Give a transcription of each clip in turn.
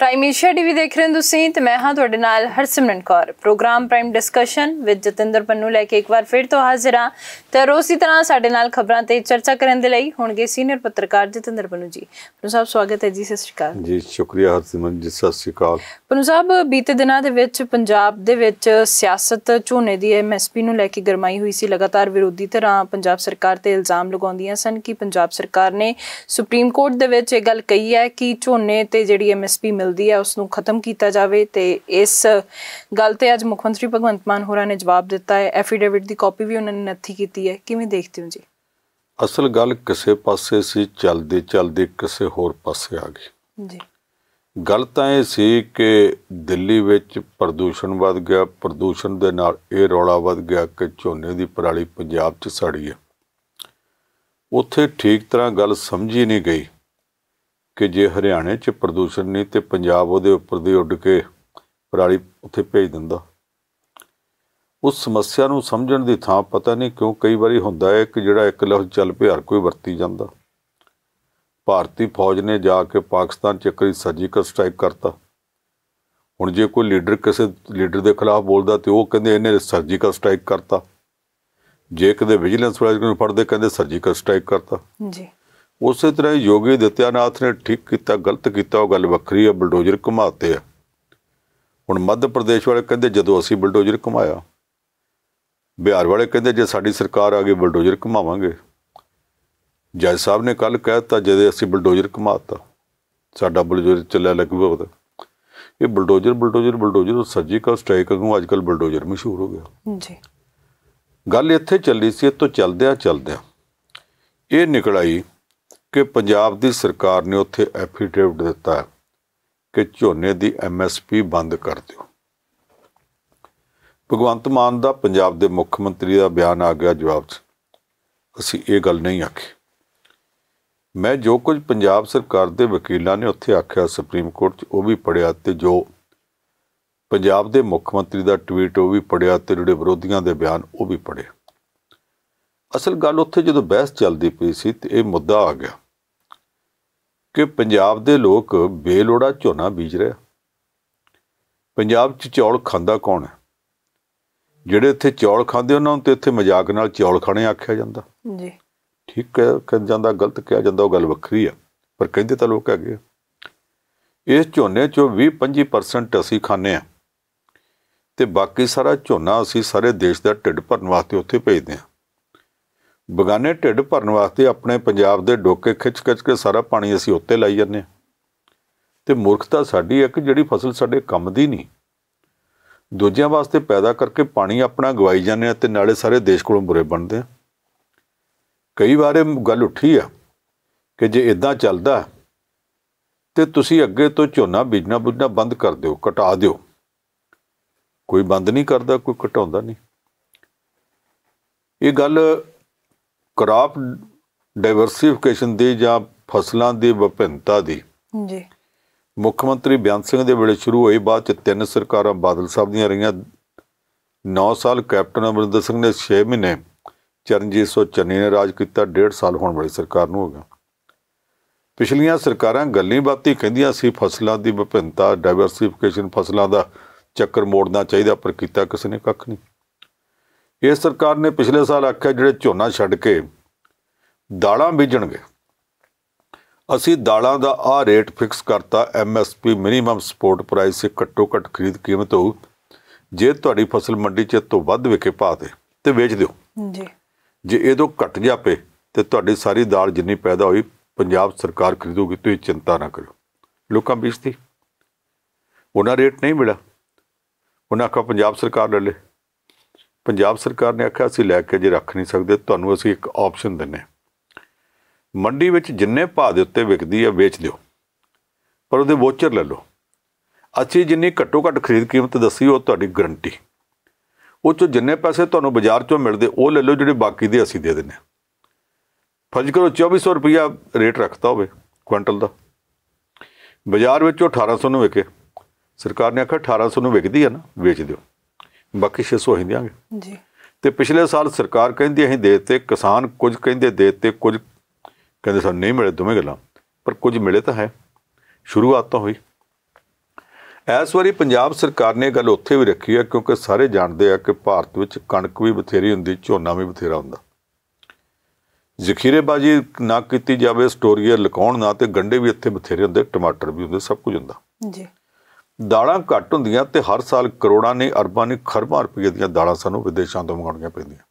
prime Asia TV ਦੇਖ ਰਹੇ ਹੋ ਤੁਸੀਂ ਤੇ ਮੈਂ ਹਾਂ ਤੁਹਾਡੇ ਨਾਲ Harsimran Kaur program prime discussion with Jatinder Pannu ਲੈ ਕੇ ਇੱਕ ਵਾਰ ਫਿਰ ਤੋਂ ਹਾਜ਼ਰ ਹਾਂ ਤੇ ਰੋਸੀ ਤਰ੍ਹਾਂ ਸਾਡੇ ਨਾਲ ਖਬਰਾਂ ਤੇ ਚਰਚਾ ਕਰਨ ਦੇ ਲਈ ਹੋਣਗੇ ਸੀਨੀਅਰ ਪੱਤਰਕਾਰ ਜਤਿੰਦਰ ਪੰਨੂ ਜੀ ਪੰਨੂ ਸਾਹਿਬ ਸਵਾਗਤ ਹੈ ਜੀ ਸਤਿ ਸ਼੍ਰੀ ਅਕਾਲ ਜੀ ਸ਼ੁਕਰੀਆ ਹਰਸਿਮਰਨ ਜੀ ਸਤਿ ਸ਼੍ਰੀ ਅਕਾਲ ਪਨੂ ਸਾਹਿਬ ਬੀਤੇ ਦਿਨਾਂ ਦੇ ਵਿੱਚ ਪੰਜਾਬ ਦੇ ਵਿੱਚ ਸਿਆਸਤ ਝੋਨੇ ਦੀ ਐਮਐਸਪੀ ਨੂੰ ਲੈ ਕੇ ਗਰਮਾਈ ਹੋਈ ਸੀ ਲਗਾਤਾਰ ਵਿਰੋਧੀ ਧਿਰਾਂ ਪੰਜਾਬ ਸਰਕਾਰ ਤੇ ਇਲਜ਼ਾਮ ਲਗਾਉਂਦੀਆਂ ਸਨ ਕਿ ਪੰਜਾਬ ਸਰਕਾਰ ਨੇ ਸੁਪਰੀਮ ਕੋਰਟ ਦੇ ਵਿੱਚ ਇਹ ਗੱਲ ਕਹੀ ਹੈ ਕਿ ਝੋਨੇ ਤੇ ਜਿਹੜੀ ਐਮਐਸਪੀ ਮਿਲਦੀ ਹੈ ਉਸ ਨੂੰ ਖਤਮ ਕੀਤਾ ਜਾਵੇ ਤੇ ਇਸ ਗੱਲ ਤੇ ਅੱਜ ਮੁੱਖ ਮੰਤਰੀ ਭਗਵੰਤ ਮਾਨ ਹੋਰਾਂ ਨੇ ਜਵਾਬ ਦਿੱਤਾ ਹੈ ਐਫੀਡੇਵਿਟ ਦੀ ਕਾਪੀ ਵੀ ਉਹਨਾਂ ਨੇ ਨੱਥੀ ਕੀਤੀ ਹੈ ਕਿਵੇਂ ਦੇਖਦੇ ਹੋ ਜੀ ਅਸਲ ਗੱਲ ਕਿਸੇ ਪਾਸੇ ਸੀ ਚੱਲਦੇ ਚੱਲਦੇ ਕਿਸੇ ਹੋਰ ਪਾਸੇ ਆ ਗਈ ਜੀ ਗੱਲ ਤਾਂ ਇਹ ਸੀ ਕਿ ਦਿੱਲੀ ਵਿੱਚ ਪ੍ਰਦੂਸ਼ਣ ਵੱਧ ਗਿਆ ਪ੍ਰਦੂਸ਼ਣ ਦੇ ਨਾਲ ਇਹ ਰੌਲਾ ਵੱਧ ਗਿਆ ਕਿ ਝੋਨੇ ਦੀ ਪਰਾਲੀ ਪੰਜਾਬ 'ਚ ਸੜੀ ਹੈ ਉੱਥੇ ਠੀਕ ਤਰ੍ਹਾਂ ਗੱਲ ਸਮਝੀ ਨਹੀਂ ਗਈ ਕਿ ਜੇ ਹਰਿਆਣੇ 'ਚ ਪ੍ਰਦੂਸ਼ਣ ਨਹੀਂ ਤੇ ਪੰਜਾਬ ਉਹਦੇ ਉੱਪਰ ਦੀ ਉੱਡ ਕੇ ਪਰਾਲੀ ਉੱਥੇ ਭੇਜ ਦਿੰਦਾ ਉਸ ਸਮੱਸਿਆ ਨੂੰ ਸਮਝਣ ਦੀ ਥਾਂ ਪਤਾ ਨਹੀਂ ਕਿਉਂ ਕਈ ਵਾਰੀ ਹੁੰਦਾ ਹੈ ਕਿ ਜਿਹੜਾ ਇੱਕ ਲਫ਼ਜ਼ ਚੱਲ ਪਿਆ ਹਰ ਕੋਈ ਵਰਤੀ ਜਾਂਦਾ ਭਾਰਤੀ ਫੌਜ ਨੇ ਜਾ ਕੇ ਪਾਕਿਸਤਾਨ 'ਚ ਇੱਕ ਸਰਜੀਕਲ ਸਟ੍ਰਾਈਕ ਕਰਤਾ ਹੁਣ ਜੇ ਕੋਈ ਲੀਡਰ ਕਿਸੇ ਲੀਡਰ ਦੇ ਖਿਲਾਫ ਬੋਲਦਾ ਤੇ ਉਹ ਕਹਿੰਦੇ ਇਹਨੇ ਸਰਜੀਕਲ ਸਟ੍ਰਾਈਕ ਕਰਤਾ ਜੇ ਕਦੇ ਵਿਜੀਲੈਂਸ ਵਾਲੇ ਨੂੰ ਫੜਦੇ ਕਹਿੰਦੇ ਸਰਜੀਕਲ ਸਟ੍ਰਾਈਕ ਕਰਤਾ ਜੀ ਉਸੇ ਤਰ੍ਹਾਂ ਯੋਗੀ ਦਿੱਤਿਆਨਾਥ ਨੇ ਠੀਕ ਕੀਤਾ ਗਲਤ ਕੀਤਾ ਉਹ ਗੱਲ ਵੱਖਰੀ ਹੈ ਬਲਡੋਜ਼ਰ ਘਮਾਤੇ ਆ ਹੁਣ ਮੱਧ ਪ੍ਰਦੇਸ਼ ਵਾਲੇ ਕਹਿੰਦੇ ਜਦੋਂ ਅਸੀਂ ਬਲਡੋਜ਼ਰ ਘਮਾਇਆ ਬਿਹਾਰ ਵਾਲੇ ਕਹਿੰਦੇ ਜੇ ਸਾਡੀ ਸਰਕਾਰ ਆ ਗਈ ਬਲਡੋਜ਼ਰ ਘਮਾਵਾਂਗੇ ਜੱਜ ਸਾਹਿਬ ਨੇ ਕੱਲ ਕਹਿਤਾ ਜਦ ਅਸੀਂ ਬਲਡੋਜ਼ਰ ਘਮਾਤਾ ਸਾਡਾ ਬਲਡੋਜ਼ਰ ਚੱਲਿਆ ਲੱਗੂ ਉਹਦਾ ਇਹ bulldozer bulldozer bulldozer surgical strike ਨੂੰ ਅੱਜਕੱਲ ਬਲਡੋਜ਼ਰ ਮਸ਼ਹੂਰ ਹੋ ਗਿਆ ਜੀ ਗੱਲ ਇੱਥੇ ਚੱਲੀ ਸੀ ਇਤੋਂ ਚੱਲਦਿਆਂ ਚੱਲਦਿਆਂ ਇਹ ਨਿਕਲਾਈ ਕਿ ਪੰਜਾਬ ਦੀ ਸਰਕਾਰ ਨੇ ਉੱਥੇ ਐਫੀਡੇਵਿਟ ਦਿੱਤਾ ਕਿ ਝੋਨੇ ਦੀ ਐਮਐਸਪੀ ਬੰਦ ਕਰ ਦਿਓ ਭਗਵੰਤ ਮਾਨ ਦਾ ਪੰਜਾਬ ਦੇ ਮੁੱਖ ਮੰਤਰੀ ਦਾ ਬਿਆਨ ਆ ਗਿਆ ਜਵਾਬ 'ਚ ਅਸੀਂ ਇਹ ਗੱਲ ਨਹੀਂ ਆਖੀ ਮੈਂ ਜੋ ਕੁਝ ਪੰਜਾਬ ਸਰਕਾਰ ਦੇ ਵਕੀਲਾਂ ਨੇ ਉੱਥੇ ਆਖਿਆ ਸੁਪਰੀਮ ਕੋਰਟ 'ਚ ਉਹ ਵੀ ਪੜਿਆ ਤੇ ਜੋ ਪੰਜਾਬ ਦੇ ਮੁੱਖ ਮੰਤਰੀ ਦਾ ਟਵੀਟ ਉਹ ਵੀ ਪੜਿਆ ਤੇ ਜਿਹੜੇ ਵਿਰੋਧੀਆਂ ਦੇ ਬਿਆਨ ਉਹ ਵੀ ਪੜਿਆ ਅਸਲ ਗੱਲ ਉੱਥੇ ਜਦੋਂ ਬਹਿਸ ਚੱਲਦੀ ਪਈ ਸੀ ਤੇ ਇਹ ਮੁੱਦਾ ਆ ਗਿਆ ਕਿ ਪੰਜਾਬ ਦੇ ਲੋਕ ਬੇਲੋੜਾ ਝੋਨਾ ਬੀਜ ਰਹੇ ਪੰਜਾਬ 'ਚ ਚੌਲ ਖਾਂਦਾ ਕੌਣ ਹੈ ਜਿਹੜੇ ਇੱਥੇ ਚੌਲ ਖਾਂਦੇ ਉਹਨਾਂ ਨੂੰ ਤੇ ਇੱਥੇ ਮਜ਼ਾਕ ਨਾਲ ਚੌਲ ਖਾਣੇ ਆਖਿਆ ਜਾਂਦਾ ਜੀ ਠੀਕ ਕਿਹਾ ਜਾਂਦਾ ਗਲਤ ਕਿਹਾ ਜਾਂਦਾ ਉਹ ਗੱਲ ਵੱਖਰੀ ਆ ਪਰ ਕਹਿੰਦੇ ਤਾਂ ਲੋਕ ਹੈਗੇ ਇਸ ਝੋਨੇ ਚੋਂ 20-25% ਅਸੀਂ ਖਾਂਦੇ ਆ ਤੇ ਬਾਕੀ ਸਾਰਾ ਝੋਨਾ ਅਸੀਂ ਸਾਰੇ ਦੇਸ਼ ਦਾ ਢਿੱਡ ਭਰਨ ਵਾਸਤੇ ਉੱਥੇ ਭੇਜਦੇ ਆ ਬਗਾਨੇ ਢਿੱਡ ਭਰਨ ਵਾਸਤੇ ਆਪਣੇ ਪੰਜਾਬ ਦੇ ਡੋਕੇ ਖਿੱਚ-ਖਿੱਚ ਕੇ ਸਾਰਾ ਪਾਣੀ ਅਸੀਂ ਉੱਤੇ ਲਾਈ ਜਾਂਦੇ ਆ ਤੇ ਮੂਰਖਤਾ ਸਾਡੀ ਇੱਕ ਜਿਹੜੀ ਫਸਲ ਸਾਡੇ ਕੰਮ ਦੀ ਨਹੀਂ ਦੂਜਿਆਂ ਵਾਸਤੇ ਪੈਦਾ ਕਰਕੇ ਪਾਣੀ ਆਪਣਾ ਗਵਾਈ ਜਾਂਦੇ ਆ ਤੇ ਨਾਲੇ ਸਾਰੇ ਦੇਸ਼ ਕੋਲੋਂ ਬੁਰੇ ਬਣਦੇ ਆ ਕਈ ਵਾਰੇ ਗੱਲ ਉੱਠੀ ਆ ਕਿ ਜੇ ਇਦਾਂ ਚੱਲਦਾ ਤੇ ਤੁਸੀਂ ਅੱਗੇ ਤੋਂ ਝੋਨਾ ਬੀਜਣਾ ਬੁੱਝਣਾ ਬੰਦ ਕਰ ਦਿਓ ਘਟਾ ਦਿਓ ਕੋਈ ਬੰਦ ਨਹੀਂ ਕਰਦਾ ਕੋਈ ਘਟਾਉਂਦਾ ਨਹੀਂ ਇਹ ਗੱਲ ਕ੍ਰਾਪ ਡਾਈਵਰਸਿਫਿਕੇਸ਼ਨ ਦੀ ਜਾਂ ਫਸਲਾਂ ਦੀ ਵਿਭਿੰਨਤਾ ਦੀ ਜੀ ਮੁੱਖ ਮੰਤਰੀ ਬਿਆਨ ਸਿੰਘ ਦੇ ਵੇਲੇ ਸ਼ੁਰੂ ਹੋਈ ਬਾਅਦ ਚ ਤਿੰਨ ਸਰਕਾਰਾਂ ਬਾਦਲ ਸਾਹਿਬ ਦੀਆਂ ਰਹੀਆਂ 9 ਸਾਲ ਕੈਪਟਨ ਅਮਰਿੰਦਰ ਸਿੰਘ ਨੇ 6 ਮਹੀਨੇ ਚਰਨਜੀਤ ਸੋ ਚੰਨੀ ਨੇ ਰਾਜ ਕੀਤਾ 1.5 ਸਾਲ ਹੋਣ ਵਾਲੀ ਸਰਕਾਰ ਨੂੰ ਹੋ ਗਿਆ ਪਿਛਲੀਆਂ ਸਰਕਾਰਾਂ ਗੱਲਾਂ ਬਾਤੀ ਕਹਿੰਦੀਆਂ ਸੀ ਫਸਲਾਂ ਦੀ ਵਿਭਿੰਨਤਾ ਡਾਈਵਰਸਿਫਿਕੇਸ਼ਨ ਫਸਲਾਂ ਦਾ ਚੱਕਰ ਮੋੜਨਾ ਚਾਹੀਦਾ ਪਰ ਕੀਤਾ ਕਿਸੇ ਨੇ ਕੱਖ ਨਹੀਂ ਇਸ ਸਰਕਾਰ ਨੇ ਪਿਛਲੇ ਸਾਲ ਆਖਿਆ ਜਿਹੜੇ ਝੋਨਾ ਛੱਡ ਕੇ ਦਾਲਾਂ ਬੀਜਣਗੇ ਅਸੀਂ ਦਾਲਾਂ ਦਾ ਆ ਰੇਟ ਫਿਕਸ ਕਰਤਾ ਐਮਐਸਪੀ ਮਿਨੀਮਮ ਸਪੋਰਟ ਪ੍ਰਾਈਸ ਸੇ ਘੱਟੋ ਘੱਟ ਖਰੀਦ ਕੀਮਤ ਹੋ ਜੇ ਤੁਹਾਡੀ ਫਸਲ ਮੰਡੀ 'ਚ ਤੋਂ ਵੱਧ ਵਿਕੇ ਪਾ ਦੇ ਤੇ ਵੇਚ ਦਿਓ ਜੀ ਜੇ ਇਹਦੋਂ ਘਟ ਗਿਆ ਪੇ ਤੇ ਤੁਹਾਡੀ ਸਾਰੀ ਦਾਲ ਜਿੰਨੀ ਪੈਦਾ ਹੋਈ ਪੰਜਾਬ ਸਰਕਾਰ ਖਰੀਦੂਗੀ ਤੁਸੀਂ ਚਿੰਤਾ ਨਾ ਕਰੋ ਲੋਕਾਂ ਸੀ ਉਹਨਾਂ ਰੇਟ ਨਹੀਂ ਮਿਲਿਆ ਉਹਨਾਂ ਆਖਿਆ ਪੰਜਾਬ ਸਰਕਾਰ ਲੈ ਲੇ ਪੰਜਾਬ ਸਰਕਾਰ ਨੇ ਆਖਿਆ ਅਸੀਂ ਲੈ ਕੇ ਜੇ ਰੱਖ ਨਹੀਂ ਸਕਦੇ ਤੁਹਾਨੂੰ ਅਸੀਂ ਇੱਕ ਆਪਸ਼ਨ ਦਿੰਨੇ ਮੰਡੀ ਵਿੱਚ ਜਿੰਨੇ ਭਾਅ ਦੇ ਉੱਤੇ ਵਿਕਦੀ ਹੈ ਵੇਚ ਦਿਓ ਪਰ ਉਹਦੇ ਵੋਚਰ ਲੈ ਲਓ ਅਸੀਂ ਜਿੰਨੀ ਘੱਟੋ ਘੱਟ ਖਰੀਦ ਕੀਮਤ ਦੱਸੀ ਉਹ ਤੁਹਾਡੀ ਗਰੰਟੀ ਉਹ ਚੋਂ ਜਿੰਨੇ ਪੈਸੇ ਤੁਹਾਨੂੰ ਬਾਜ਼ਾਰ ਚੋਂ ਮਿਲਦੇ ਉਹ ਲੈ ਲਓ ਜਿਹੜੇ ਬਾਕੀ ਦੇ ਅਸੀਂ ਦੇ ਦਿੰਨੇ ਫਰਜ਼ ਕਰੋ 2400 ਰੁਪਿਆ ਰੇਟ ਰੱਖਤਾ ਹੋਵੇ ਕੁਇੰਟਲ ਦਾ ਬਾਜ਼ਾਰ ਵਿੱਚੋਂ 1800 ਨੂੰ ਵਿਕੇ ਸਰਕਾਰ ਨੇ ਆਖਿਆ 1800 ਨੂੰ ਵਿਕਦੀ ਹੈ ਨਾ ਵੇਚ ਦਿਓ ਬਾਕੀ 600 ਹੀ ਦੇਾਂਗੇ ਜੀ ਤੇ ਪਿਛਲੇ ਸਾਲ ਸਰਕਾਰ ਕਹਿੰਦੀ ਅਸੀਂ ਦੇਤੇ ਕਿਸਾਨ ਕੁਝ ਕਹਿੰਦੇ ਦੇਤੇ ਕੁਝ ਕਹਿੰਦੇ ਸਾਨੂੰ ਨਹੀਂ ਮਿਲੇ ਦੋਵੇਂ ਗੱਲਾਂ ਪਰ ਕੁਝ ਮਿਲੇ ਤਾਂ ਹੈ ਸ਼ੁਰੂਆਤ ਤਾਂ ਹੋਈ ਇਸ ਵਾਰੀ ਪੰਜਾਬ ਸਰਕਾਰ ਨੇ ਗੱਲ ਉੱਥੇ ਵੀ ਰੱਖੀ ਹੈ ਕਿਉਂਕਿ ਸਾਰੇ ਜਾਣਦੇ ਆ ਕਿ ਭਾਰਤ ਵਿੱਚ ਕਣਕ ਵੀ ਬਥੇਰੀ ਹੁੰਦੀ ਝੋਨਾ ਵੀ ਬਥੇਰਾ ਹੁੰਦਾ ਜ਼ਖੀਰੇਬਾਜ਼ੀ ਨਾ ਕੀਤੀ ਜਾਵੇ ਸਟੋਰੀਆ ਲਕਾਉਣ ਨਾ ਤੇ ਗੰਡੇ ਵੀ ਇੱਥੇ ਬਥੇਰੇ ਹੁੰਦੇ ਟਮਾਟਰ ਵੀ ਹੁੰਦੇ ਸਭ ਕੁਝ ਹੁੰਦਾ ਜੀ ਦਾਲਾਂ ਘੱਟ ਹੁੰਦੀਆਂ ਤੇ ਹਰ ਸਾਲ ਕਰੋੜਾਂ ਨੇ ਅਰਬਾਂ ਨੇ ਖਰਬਾਂ ਰੁਪਏ ਦੀਆਂ ਦਾਲਾਂ ਸਾਨੂੰ ਵਿਦੇਸ਼ਾਂ ਤੋਂ ਮੰਗਾਉਣੀਆਂ ਪੈਂਦੀਆਂ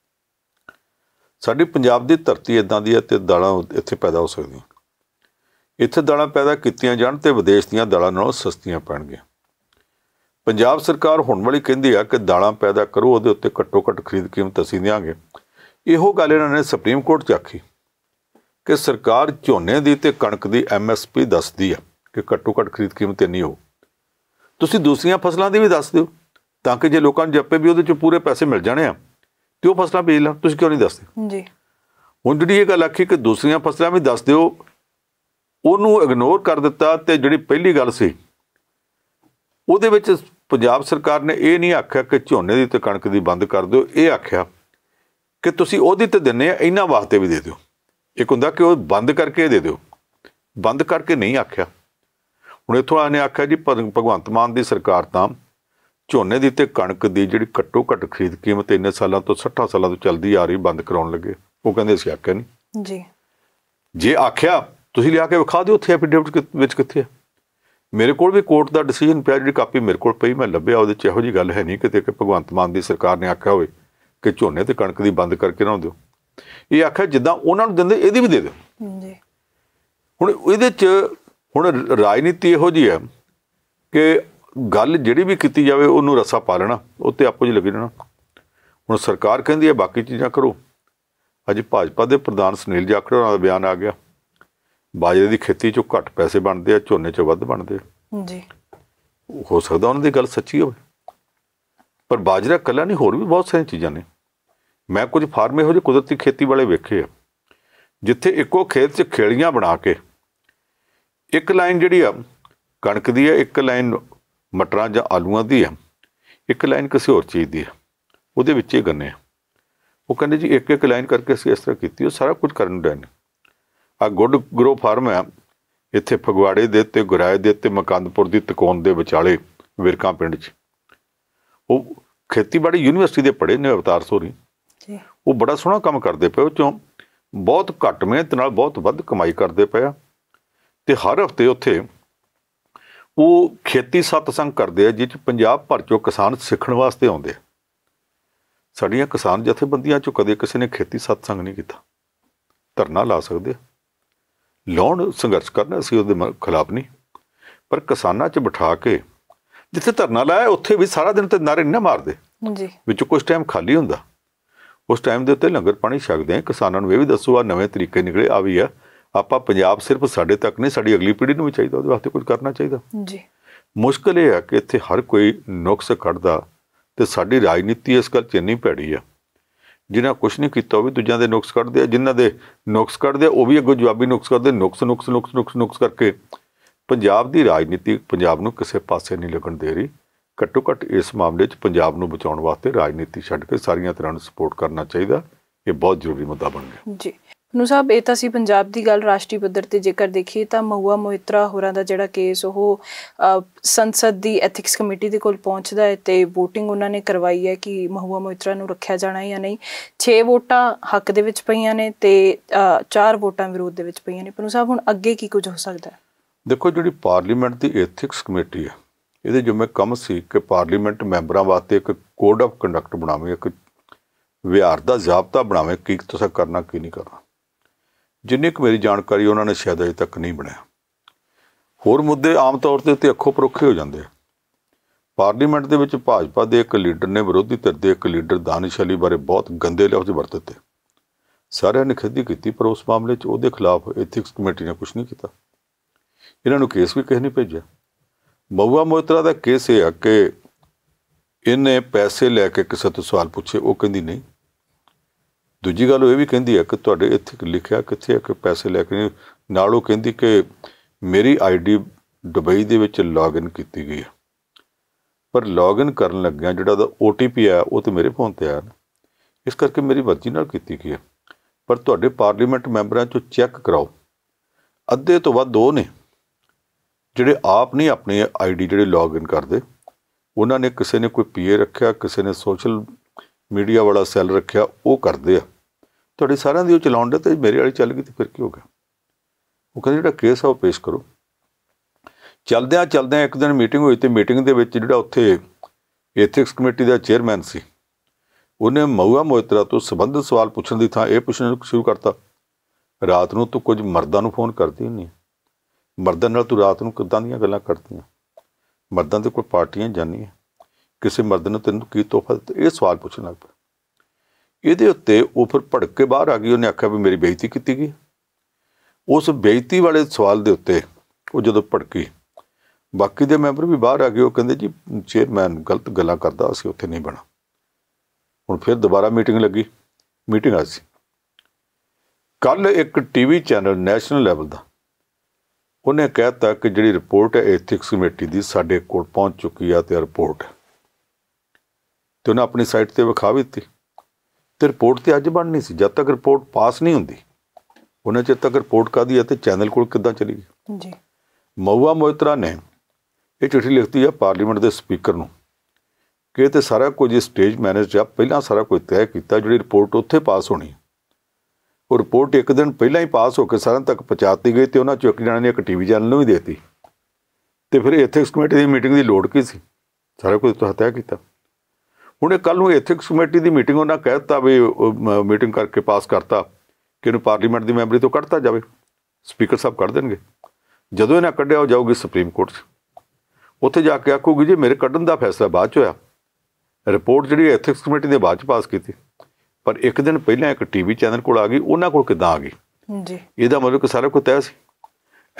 ਸਾਡੀ ਪੰਜਾਬ ਦੀ ਧਰਤੀ ਇਦਾਂ ਦੀ ਹੈ ਤੇ ਦਾਲਾਂ ਇੱਥੇ ਪੈਦਾ ਹੋ ਸਕਦੀਆਂ ਇੱਥੇ ਦਾਲਾਂ ਪੈਦਾ ਕੀਤੀਆਂ ਜਾਣ ਤੇ ਵਿਦੇਸ਼ ਦੀਆਂ ਦਾਲਾਂ ਨਾਲੋਂ ਸਸਤੀਆਂ ਪੈਣਗੀਆਂ ਪੰਜਾਬ ਸਰਕਾਰ ਹੁਣ ਵਾਲੀ ਕਹਿੰਦੀ ਆ ਕਿ ਦਾਲਾਂ ਪੈਦਾ ਕਰੋ ਉਹਦੇ ਉੱਤੇ ਘੱਟੋ ਘੱਟ ਖਰੀਦ ਕੀਮਤ ਅਸੀਂ ਦੇਾਂਗੇ ਇਹੋ ਗੱਲ ਇਹਨਾਂ ਨੇ ਸੁਪਰੀਮ ਕੋਰਟ 'ਚ ਆਖੀ ਕਿ ਸਰਕਾਰ ਝੋਨੇ ਦੀ ਤੇ ਕਣਕ ਦੀ ਐਮਐਸਪੀ ਦੱਸਦੀ ਆ ਕਿ ਘੱਟੋ ਘੱਟ ਖਰੀਦ ਕੀਮਤ ਇੰਨੀ ਹੋ ਤੁਸੀਂ ਦੂਸਰੀਆਂ ਫਸਲਾਂ ਦੀ ਵੀ ਦੱਸ ਦਿਓ ਤਾਂ ਕਿ ਜੇ ਲੋਕਾਂ ਨੂੰ ਜੱਪੇ ਵੀ ਉਹਦੇ 'ਚ ਪੂਰੇ ਪੈਸੇ ਮਿਲ ਜਾਣੇ ਆ ਤੇ ਉਹ ਫਸਲਾਂ ਵੇਚ ਲੈਣ ਤੁਸੀਂ ਕਿਉਂ ਨਹੀਂ ਦੱਸਦੇ ਜੀ ਹੁਣ ਜਿਹੜੀ ਇਹ ਗੱਲ ਆਖੀ ਕਿ ਦੂਸਰੀਆਂ ਫਸਲਾਂ ਵੀ ਦੱਸ ਦਿਓ ਉਹਨੂੰ ਇਗਨੋਰ ਕਰ ਦਿੱਤਾ ਤੇ ਜਿਹੜੀ ਪਹਿਲੀ ਗੱਲ ਸੀ ਉਹਦੇ ਵਿੱਚ ਪੰਜਾਬ ਸਰਕਾਰ ਨੇ ਇਹ ਨਹੀਂ ਆਖਿਆ ਕਿ ਝੋਨੇ ਦੀ ਤੇ ਕਣਕ ਦੀ ਬੰਦ ਕਰ ਦਿਓ ਇਹ ਆਖਿਆ ਕਿ ਤੁਸੀਂ ਉਹਦੀ ਤੇ ਦਿੰਨੇ ਆ ਇਹਨਾਂ ਵਾਸਤੇ ਵੀ ਦੇ ਦਿਓ ਇੱਕ ਹੁੰਦਾ ਕਿ ਉਹ ਬੰਦ ਕਰਕੇ ਦੇ ਦਿਓ ਬੰਦ ਕਰਕੇ ਨਹੀਂ ਆਖਿਆ ਹੁਣ ਇਥੋਂ ਆਨੇ ਆਖਿਆ ਜੀ ਭਗਵੰਤ ਮਾਨ ਦੀ ਸਰਕਾਰ ਤਾਂ ਝੋਨੇ ਦੀ ਤੇ ਕਣਕ ਦੀ ਜਿਹੜੀ ਘੱਟੋ ਘੱਟ ਖਰੀਦ ਕੀਮਤ ਇੰਨੇ ਸਾਲਾਂ ਤੋਂ 60 ਸਾਲਾਂ ਤੋਂ ਚੱਲਦੀ ਆ ਰਹੀ ਬੰਦ ਕਰਾਉਣ ਲੱਗੇ ਉਹ ਕਹਿੰਦੇ ਸੀ ਆਖਿਆ ਨਹੀਂ ਜੀ ਜੇ ਆਖਿਆ ਤੁਸੀਂ ਲਿਆ ਕੇ ਵਿਖਾ ਦਿਓ ਉੱਥੇ ਐਫੀਡੇਵਿਟ ਵਿੱਚ ਕਿੱਥੇ ਆ ਮੇਰੇ ਕੋਲ ਵੀ ਕੋਰਟ ਦਾ ਡਿਸੀਜਨ ਪਿਆ ਜਿਹੜੀ ਕਾਪੀ ਮੇਰੇ ਕੋਲ ਪਈ ਮੈਂ ਲੱਭਿਆ ਉਹਦੇ 'ਚ ਇਹੋ ਜੀ ਗੱਲ ਹੈ ਨਹੀਂ ਕਿਤੇ ਕਿ ਭਗਵੰਤ ਮਾਨ ਦੀ ਸਰਕਾਰ ਨੇ ਆਖਿਆ ਹੋਵੇ ਕਿ ਝੋਨੇ ਤੇ ਕਣਕ ਦੀ ਬੰਦ ਕਰਕੇ ਨਾ ਦਿਓ ਇਹ ਆਖਿਆ ਜਿੱਦਾਂ ਉਹਨਾਂ ਨੂੰ ਦਿੰਦੇ ਇਹਦੀ ਵੀ ਦੇ ਦਿਓ ਜੀ ਹੁਣ ਇਹਦੇ 'ਚ ਹੁਣ ਰਾਜਨੀਤੀ ਇਹੋ ਜੀ ਹੈ ਕਿ ਗੱਲ ਜਿਹੜੀ ਵੀ ਕੀਤੀ ਜਾਵੇ ਉਹਨੂੰ ਰਸਾ ਪਾ ਲੈਣਾ ਉੱਤੇ ਆਪੋ ਜੀ ਲੱਗੇ ਰਹਿਣਾ ਹੁਣ ਸਰਕਾਰ ਕਹਿੰਦੀ ਹੈ ਬਾਕੀ ਚੀਜ਼ਾਂ ਕਰੋ ਅੱਜ ਭਾਜਪਾ ਦੇ ਪ੍ਰਧਾਨ ਸੁਨੀਲ ਜਾਖੜ ਦਾ ਬਿਆਨ ਆ ਗਿਆ ਬਾਜਰੇ ਦੀ ਖੇਤੀ 'ਚੋਂ ਘੱਟ ਪੈਸੇ ਬਣਦੇ ਆ ਝੋਨੇ 'ਚੋਂ ਵੱਧ ਬਣਦੇ ਆ ਜੀ ਹੋ ਸਕਦਾ ਉਹਨਾਂ ਦੀ ਗੱਲ ਸੱਚੀ ਹੋਵੇ ਪਰ ਬਾਜਰਾ ਕੱਲਾ ਨਹੀਂ ਹੋਰ ਵੀ ਬਹੁਤ ਸਾਰੀਆਂ ਚੀਜ਼ਾਂ ਨੇ ਮੈਂ ਕੁਝ ਫਾਰਮ ਇਹੋ ਜਿਹੇ ਕੁਦਰਤੀ ਖੇਤੀ ਵਾਲੇ ਵੇਖੇ ਆ ਜਿੱਥੇ ਇੱਕੋ ਖੇਤ 'ਚ ਖੇੜੀਆਂ ਬਣਾ ਕੇ ਇੱਕ ਲਾਈਨ ਜਿਹੜੀ ਆ ਕਣਕ ਦੀ ਆ ਇੱਕ ਲਾਈਨ ਮਟਰਾਂ ਜਾਂ ਆਲੂਆਂ ਦੀ ਆ ਇੱਕ ਲਾਈਨ ਕਿਸੇ ਹੋਰ ਚੀਜ਼ ਦੀ ਆ ਉਹਦੇ ਵਿੱਚ ਇਹ ਗੰਨੇ ਆ ਉਹ ਕਹਿੰਦੇ ਜੀ ਇੱਕ ਇੱਕ ਲਾਈਨ ਕਰਕੇ ਅਸੀਂ ਇਸ ਤਰ੍ਹਾਂ ਕੀਤੀ ਉਹ ਸਾਰਾ ਕੁਝ ਕਰਨ ਨੂੰ ਡੈਨ ਆ ਗੁੱਡ ਗਰੋ ਫਾਰਮ ਹੈ ਇੱਥੇ ਫਗਵਾੜੇ ਦੇ ਤੇ ਗੁਰਾਏ ਦੇ ਤੇ ਮਕੰਦਪੁਰ ਦੀ ਤਕੋਨ ਦੇ ਵਿਚਾਲੇ ਵਿਰਕਾ ਪਿੰਡ 'ਚ ਉਹ ਖੇਤੀਬਾੜੀ ਯੂਨੀਵਰਸਿਟੀ ਦੇ ਪੜ੍ਹੇ ਨੇ ਅਵਤਾਰ ਸੋਰੀ ਜੀ ਉਹ ਬੜਾ ਸੋਹਣਾ ਕੰਮ ਕਰਦੇ ਪਏ ਉਹ ਚੋਂ ਬਹੁਤ ਘੱਟ ਮਿਹਨਤ ਨਾਲ ਬਹੁਤ ਵੱਧ ਕਮਾਈ ਕਰਦੇ ਪਏ ਆ ਤੇ ਹਰ ਹਫਤੇ ਉੱਥੇ ਉਹ ਖੇਤੀ ਸਤਸੰਗ ਕਰਦੇ ਆ ਜਿੱਥੇ ਪੰਜਾਬ ਭਰ ਚੋਂ ਕਿਸਾਨ ਸਿੱਖਣ ਵਾਸਤੇ ਆਉਂਦੇ ਆ ਸਾਡੀਆਂ ਕਿਸਾਨ ਜਥੇਬੰਦੀਆਂ ਚੋਂ ਕਦੇ ਕਿਸੇ ਨੇ ਖੇਤੀ ਸਤਸੰਗ ਨਹੀਂ ਕੀਤਾ ਧਰਨਾ ਲਾ ਸਕਦੇ ਆ ਲਾਉਣ ਸੰਘਰਸ਼ ਕਰਨਾ ਅਸੀਂ ਉਹਦੇ ਖਿਲਾਫ ਨਹੀਂ ਪਰ ਕਿਸਾਨਾਂ 'ਚ ਬਿਠਾ ਕੇ ਜਿੱਥੇ ਧਰਨਾ ਲਾਇਆ ਉੱਥੇ ਵੀ ਸਾਰਾ ਦਿਨ ਤੇ ਨਾਰੇ ਨਾ ਮਾਰਦੇ ਜੀ ਵਿੱਚ ਕੁਝ ਟਾਈਮ ਖਾਲੀ ਹੁੰਦਾ ਉਸ ਟਾਈਮ ਦੇ ਉੱਤੇ ਲੰਗਰ ਪਾਣੀ ਛਕਦੇ ਆ ਕਿਸਾਨਾਂ ਨੂੰ ਇਹ ਵੀ ਦੱਸੋ ਆ ਨਵੇਂ ਤਰੀਕੇ ਨਿਕਲੇ ਆ ਵੀ ਆ ਆਪਾਂ ਪੰਜਾਬ ਸਿਰਫ ਸਾਡੇ ਤੱਕ ਨਹੀਂ ਸਾਡੀ ਅਗਲੀ ਪੀੜ੍ਹੀ ਨੂੰ ਵੀ ਚਾਹੀਦਾ ਉਹਦੇ ਵਾਸਤੇ ਕੁਝ ਕਰਨਾ ਚਾਹੀਦਾ ਜੀ ਮੁਸ਼ਕਲ ਇਹ ਆ ਕਿ ਇੱਥੇ ਹਰ ਕੋਈ ਨੁਕਸ ਕੱਢਦਾ ਤੇ ਸਾਡੀ ਰਾਜਨੀਤੀ ਇਸ ਗੱਲ 'ਚ ਪੈੜੀ ਆ ਜਿਨ੍ਹਾਂ ਕੁਛ ਨਹੀਂ ਕੀਤਾ ਉਹ ਵੀ ਦੂਜਿਆਂ ਦੇ ਨੁਕਸ ਕੱਢਦੇ ਆ ਜਿਨ੍ਹਾਂ ਦੇ ਨੁਕਸ ਕੱਢਦੇ ਆ ਉਹ ਵੀ ਅੱਗੋਂ ਜਵਾਬੀ ਨੁਕਸ ਕਰਦੇ ਨੁਕਸ ਨੁਕਸ ਨੁਕਸ ਨੁਕਸ ਨੁਕਸ ਕਰਕੇ ਪੰਜਾਬ ਦੀ ਰਾਜਨੀਤੀ ਪੰਜਾਬ ਨੂੰ ਕਿਸੇ ਪਾਸੇ ਨਹੀਂ ਲੱਗਣ ਦੇ ਰਹੀ ਘੱਟੋ ਘੱਟ ਇਸ ਮਾਮਲੇ 'ਚ ਪੰਜਾਬ ਨੂੰ ਬਚਾਉਣ ਵਾਸਤੇ ਰਾਜਨੀਤੀ ਛੱਡ ਕੇ ਸਾਰੀਆਂ ਤਰ੍ਹਾਂ ਨੂੰ ਸਪੋਰਟ ਕਰਨਾ ਚਾਹੀਦਾ ਇਹ ਬਹੁਤ ਜ਼ਰੂਰੀ ਮੁੱਦਾ ਬਣ ਗਿਆ ਜੀ ਨੂੰ ਸਾਹਿਬ ਇਹ ਤਾਂ ਸੀ ਪੰਜਾਬ ਦੀ ਗੱਲ ਰਾਸ਼ਟਰੀ ਪੱਧਰ ਤੇ ਜੇਕਰ ਦੇਖੀ ਤਾਂ ਮਹੂਆ ਮੋਹਿਤਰਾ ਹੋਰਾਂ ਦਾ ਜਿਹੜਾ ਕੇਸ ਉਹ ਸੰਸਦ ਦੀ ਐਥਿਕਸ ਕਮੇਟੀ ਦੇ ਕੋਲ ਪਹੁੰਚਦਾ ਹੈ ਤੇ VOTING ਉਹਨਾਂ ਨੇ ਕਰਵਾਈ ਹੈ ਕਿ ਮਹੂਆ ਮੋਹਿਤਰਾ ਨੂੰ ਰੱਖਿਆ ਜਾਣਾ ਹੈ ਜਾਂ ਨਹੀਂ 6 ਵੋਟਾਂ ਹੱਕ ਦੇ ਵਿੱਚ ਪਈਆਂ ਨੇ ਤੇ 4 ਵੋਟਾਂ ਵਿਰੋਧ ਦੇ ਵਿੱਚ ਪਈਆਂ ਨੇ ਪਨੂ ਸਾਹਿਬ ਹੁਣ ਅੱਗੇ ਕੀ ਕੁਝ ਹੋ ਸਕਦਾ ਹੈ ਦੇਖੋ ਜਿਹੜੀ ਪਾਰਲੀਮੈਂਟ ਦੀ ਐਥਿਕਸ ਕਮੇਟੀ ਹੈ ਇਹਦੇ ਜਿਵੇਂ ਕੰਮ ਸੀ ਕਿ ਪਾਰਲੀਮੈਂਟ ਮੈਂਬਰਾਂ ਵਾਸਤੇ ਇੱਕ ਕੋਡ ਆਫ ਕੰਡਕਟ ਬਣਾਵੇ ਇੱਕ ਵਿਹਾਰ ਦਾ ਜ਼ਾਬਤਾ ਬਣਾਵੇ ਕੀ ਤੁਸੀਂ ਕਰਨਾ ਕੀ ਨਹੀਂ ਕਰਨਾ ਜਿੰਨੀ ਕੁ ਮੇਰੀ ਜਾਣਕਾਰੀ ਉਹਨਾਂ ਨੇ ਸ਼ਾਇਦ ਅਜੇ ਤੱਕ ਨਹੀਂ ਬਣਾਇਆ ਹੋਰ ਮੁੱਦੇ ਆਮ ਤੌਰ ਤੇ ਉੱਤੇ ਅੱਖੋਂ ਪਰੋਖੇ ਹੋ ਜਾਂਦੇ ਆ ਪਾਰਲੀਮੈਂਟ ਦੇ ਵਿੱਚ ਭਾਜਪਾ ਦੇ ਇੱਕ ਲੀਡਰ ਨੇ ਵਿਰੋਧੀ ਧਿਰ ਦੇ ਇੱਕ ਲੀਡਰ ਦਾਨਿਸ਼ ਅਲੀ ਬਾਰੇ ਬਹੁਤ ਗੰਦੇ ਲਫ਼ਜ਼ ਵਰਤ ਦਿੱਤੇ ਸਾਰਿਆਂ ਨੇ ਖੇਦੀ ਕੀਤੀ ਪਰ ਉਸ ਮਾਮਲੇ 'ਚ ਉਹਦੇ ਖਿਲਾਫ ਐਥਿਕਸ ਕਮੇਟੀ ਨੇ ਕੁਝ ਨਹੀਂ ਕੀਤਾ ਇਹਨਾਂ ਨੂੰ ਕੇਸ ਵੀ ਕਿਸੇ ਨੇ ਭੇਜਿਆ ਮਵਾ ਮੋਇਤਰਾ ਦਾ ਕੇਸ ਇਹ ਆ ਕਿ ਇਹਨੇ ਪੈਸੇ ਲੈ ਕੇ ਕਿਸੇ ਤੋਂ ਸਵਾਲ ਪੁੱਛੇ ਉਹ ਕਹਿੰਦੀ ਨਹੀਂ ਦੂਜੀ ਗੱਲ ਉਹ ਇਹ ਵੀ ਕਹਿੰਦੀ ਹੈ ਕਿ ਤੁਹਾਡੇ ਇੱਥੇ ਲਿਖਿਆ ਕਿੱਥੇ ਹੈ ਕਿ ਪੈਸੇ ਲੈ ਕੇ ਨਾਲ ਉਹ ਕਹਿੰਦੀ ਕਿ ਮੇਰੀ ਆਈਡੀ ਦੁਬਈ ਦੇ ਵਿੱਚ ਲੌਗਇਨ ਕੀਤੀ ਗਈ ਹੈ ਪਰ ਲੌਗਇਨ ਕਰਨ ਲੱਗਿਆ ਜਿਹੜਾ ਉਹਦਾ OTP ਆ ਉਹ ਤੇ ਮੇਰੇ ਫੋਨ ਤੇ ਆ ਇਸ ਕਰਕੇ ਮੇਰੀ ਮਰਜ਼ੀ ਨਾਲ ਕੀਤੀ ਗਈ ਹੈ ਪਰ ਤੁਹਾਡੇ ਪਾਰਲੀਮੈਂਟ ਮੈਂਬਰਾਂ ਚੋਂ ਚੈੱਕ ਕਰਾਓ ਅੱਧੇ ਤੋਂ ਵੱਧ ਦੋ ਨੇ ਜਿਹੜੇ ਆਪ ਨਹੀਂ ਆਪਣੀ ਆਈਡੀ ਜਿਹੜੇ ਲੌਗਇਨ ਕਰਦੇ ਉਹਨਾਂ ਨੇ ਕਿਸੇ ਨੇ ਕੋਈ ਪੀਏ ਰੱਖਿਆ ਕਿਸੇ ਨੇ ਸੋਸ਼ਲ ਮੀਡੀਆ ਵਾਲਾ ਸੈੱਲ ਰੱਖਿਆ ਉਹ ਕਰਦੇ ਆ ਤੁਹਾਡੇ ਸਾਰਿਆਂ ਦੀ ਉਹ ਚਲਾਉਣ ਦੇ ਤੇ ਮੇਰੇ ਵਾਲੀ ਚੱਲ ਗਈ ਤੇ ਫਿਰ ਕੀ ਹੋ ਗਿਆ ਉਹ ਕਹਿੰਦੇ ਜਿਹੜਾ ਕੇਸ ਆ ਉਹ ਪੇਸ਼ ਕਰੋ ਚਲਦਿਆਂ ਚਲਦਿਆਂ ਇੱਕ ਦਿਨ ਮੀਟਿੰਗ ਹੋਈ ਤੇ ਮੀਟਿੰਗ ਦੇ ਵਿੱਚ ਜਿਹੜਾ ਉੱਥੇ ਐਥਿਕਸ ਕਮੇਟੀ ਦਾ ਚੇਅਰਮੈਨ ਸੀ ਉਹਨੇ ਮਹੂਆ ਮੋਇਤਰਾ ਤੋਂ ਸੰਬੰਧਿਤ ਸਵਾਲ ਪੁੱਛਣ ਦੀ ਥਾਂ ਇਹ ਪੁੱਛਣਾ ਸ਼ੁਰੂ ਕਰਤਾ ਰਾਤ ਨੂੰ ਤੂੰ ਕੁਝ ਮਰਦਾਂ ਨੂੰ ਫੋਨ ਕਰਦੀ ਹੁੰਨੀ ਮਰਦਾਂ ਨਾਲ ਤੂੰ ਰਾਤ ਨੂੰ ਕਿਦਾਂ ਦੀਆਂ ਗੱਲਾਂ ਕਰਦੀਆਂ ਮਰਦਾਂ ਦੇ ਕੋਲ ਪਾਰਟੀਆਂ ਜਾਂਦੀਆਂ ਕਿਸੇ ਮਰਦ ਨੇ ਤੈਨੂੰ ਕੀ ਤੋਹਫਾ ਦਿੱਤਾ ਇਹ ਸਵਾਲ ਪੁੱਛਣ ਲੱਗ ਪਿਆ ਇਹਦੇ ਉੱਤੇ ਉਹ ਫਿਰ ਭੜਕ ਕੇ ਬਾਹਰ ਆ ਗਈ ਉਹਨੇ ਆਖਿਆ ਵੀ ਮੇਰੀ ਬੇਇੱਜ਼ਤੀ ਕੀਤੀ ਗਈ ਉਸ ਬੇਇੱਜ਼ਤੀ ਵਾਲੇ ਸਵਾਲ ਦੇ ਉੱਤੇ ਉਹ ਜਦੋਂ ਭੜਕੀ ਬਾਕੀ ਦੇ ਮੈਂਬਰ ਵੀ ਬਾਹਰ ਆ ਗਏ ਉਹ ਕਹਿੰਦੇ ਜੀ ਚੇਅਰਮੈਨ ਗਲਤ ਗੱਲਾਂ ਕਰਦਾ ਅਸੀਂ ਉੱਥੇ ਨਹੀਂ ਬਣਾ ਹੁਣ ਫਿਰ ਦੁਬਾਰਾ ਮੀਟਿੰਗ ਲੱਗੀ ਮੀਟਿੰਗ ਆ ਸੀ ਕੱਲ ਇੱਕ ਟੀਵੀ ਚੈਨਲ ਨੈਸ਼ਨਲ ਲੈਵਲ ਦਾ ਉਹਨੇ ਕਹਿਤਾ ਕਿ ਜਿਹੜੀ ਰਿਪੋਰਟ ਹੈ ਐਥਿਕਸ ਕਮੇਟੀ ਦੀ ਸਾਡੇ ਕੋਲ ਪਹੁੰਚ ਚੁੱਕੀ ਆ ਤੇ ਰਿਪੋਰਟ ਤੇ ਉਹਨੇ ਆਪਣੀ ਸਾਈਟ ਤੇ ਵਿਖਾ ਵੀ ਦਿੱਤੀ ਤੇ ਰਿਪੋਰਟ ਤੇ ਅੱਜ ਬਣਨੀ ਸੀ ਜਦ ਤੱਕ ਰਿਪੋਰਟ ਪਾਸ ਨਹੀਂ ਹੁੰਦੀ ਉਹਨਾਂ ਚਿਰ ਤੱਕ ਰਿਪੋਰਟ ਕਾਦੀ ਹੈ ਤੇ ਚੈਨਲ ਕੋਲ ਕਿੱਦਾਂ ਚਲੀ ਗਈ ਜੀ ਮਊਆ ਮੋਇਤਰਾ ਨੇ ਇਹ ਚਿੱਠੀ ਲਿਖਤੀ ਹੈ ਪਾਰਲੀਮੈਂਟ ਦੇ ਸਪੀਕਰ ਨੂੰ ਕਿ ਤੇ ਸਾਰਾ ਕੁਝ ਸਟੇਜ ਮੈਨੇਜ ਆ ਪਹਿਲਾਂ ਸਾਰਾ ਕੁਝ ਤੈਅ ਕੀਤਾ ਜਿਹੜੀ ਰਿਪੋਰਟ ਉੱਥੇ ਪਾਸ ਹੋਣੀ ਉਹ ਰਿਪੋਰਟ ਇੱਕ ਦਿਨ ਪਹਿਲਾਂ ਹੀ ਪਾਸ ਹੋ ਕੇ ਸਾਰਿਆਂ ਤੱਕ ਪਹੁੰਚਾਤੀ ਗਈ ਤੇ ਉਹਨਾਂ ਚੋਂ ਇੱਕ ਜਣਾ ਨੇ ਇੱਕ ਟੀਵੀ ਚੈਨਲ ਨੂੰ ਵੀ ਦੇਤੀ ਤੇ ਫਿਰ ਇਥੇ ਕਮੇਟੀ ਦੀ ਮੀਟਿੰਗ ਦੀ ਲੋੜ ਕੀ ਸੀ ਸਾਰਾ ਕੁਝ ਤੈਅ ਕੀਤਾ ਹੁਣ ਇਹ ਕੱਲ ਨੂੰ ਐਥਿਕਸ ਕਮੇਟੀ ਦੀ ਮੀਟਿੰਗ ਉਹਨਾਂ ਕਹਿਤਾ ਵੀ ਮੀਟਿੰਗ ਕਰਕੇ ਪਾਸ ਕਰਤਾ ਕਿ ਇਹਨੂੰ ਪਾਰਲੀਮੈਂਟ ਦੀ ਮੈਂਬਰੀ ਤੋਂ ਕੱਢਤਾ ਜਾਵੇ ਸਪੀਕਰ ਸਾਹਿਬ ਕੱਢ ਦੇਣਗੇ ਜਦੋਂ ਇਹਨਾਂ ਕੱਢਿਆ ਉਹ ਜਾਊਗੀ ਸੁਪਰੀਮ ਕੋਰਟ 'ਚ ਉੱਥੇ ਜਾ ਕੇ ਆਖੂਗੀ ਜੀ ਮੇਰੇ ਕੱਢਣ ਦਾ ਫੈਸਲਾ ਬਾਅਦ 'ਚ ਹੋਇਆ ਰਿਪੋਰਟ ਜਿਹੜੀ ਐਥਿਕਸ ਕਮੇਟੀ ਦੇ ਬਾਅਦ 'ਚ ਪਾਸ ਕੀਤੀ ਪਰ ਇੱਕ ਦਿਨ ਪਹਿਲਾਂ ਇੱਕ ਟੀਵੀ ਚੈਨਲ ਕੋਲ ਆ ਗਈ ਉਹਨਾਂ ਕੋਲ ਕਿਦਾਂ ਆ ਗਈ ਜੀ ਇਹਦਾ ਮਤਲਬ ਕਿ ਸਾਰਾ ਕੁਝ ਤੈਅ ਸੀ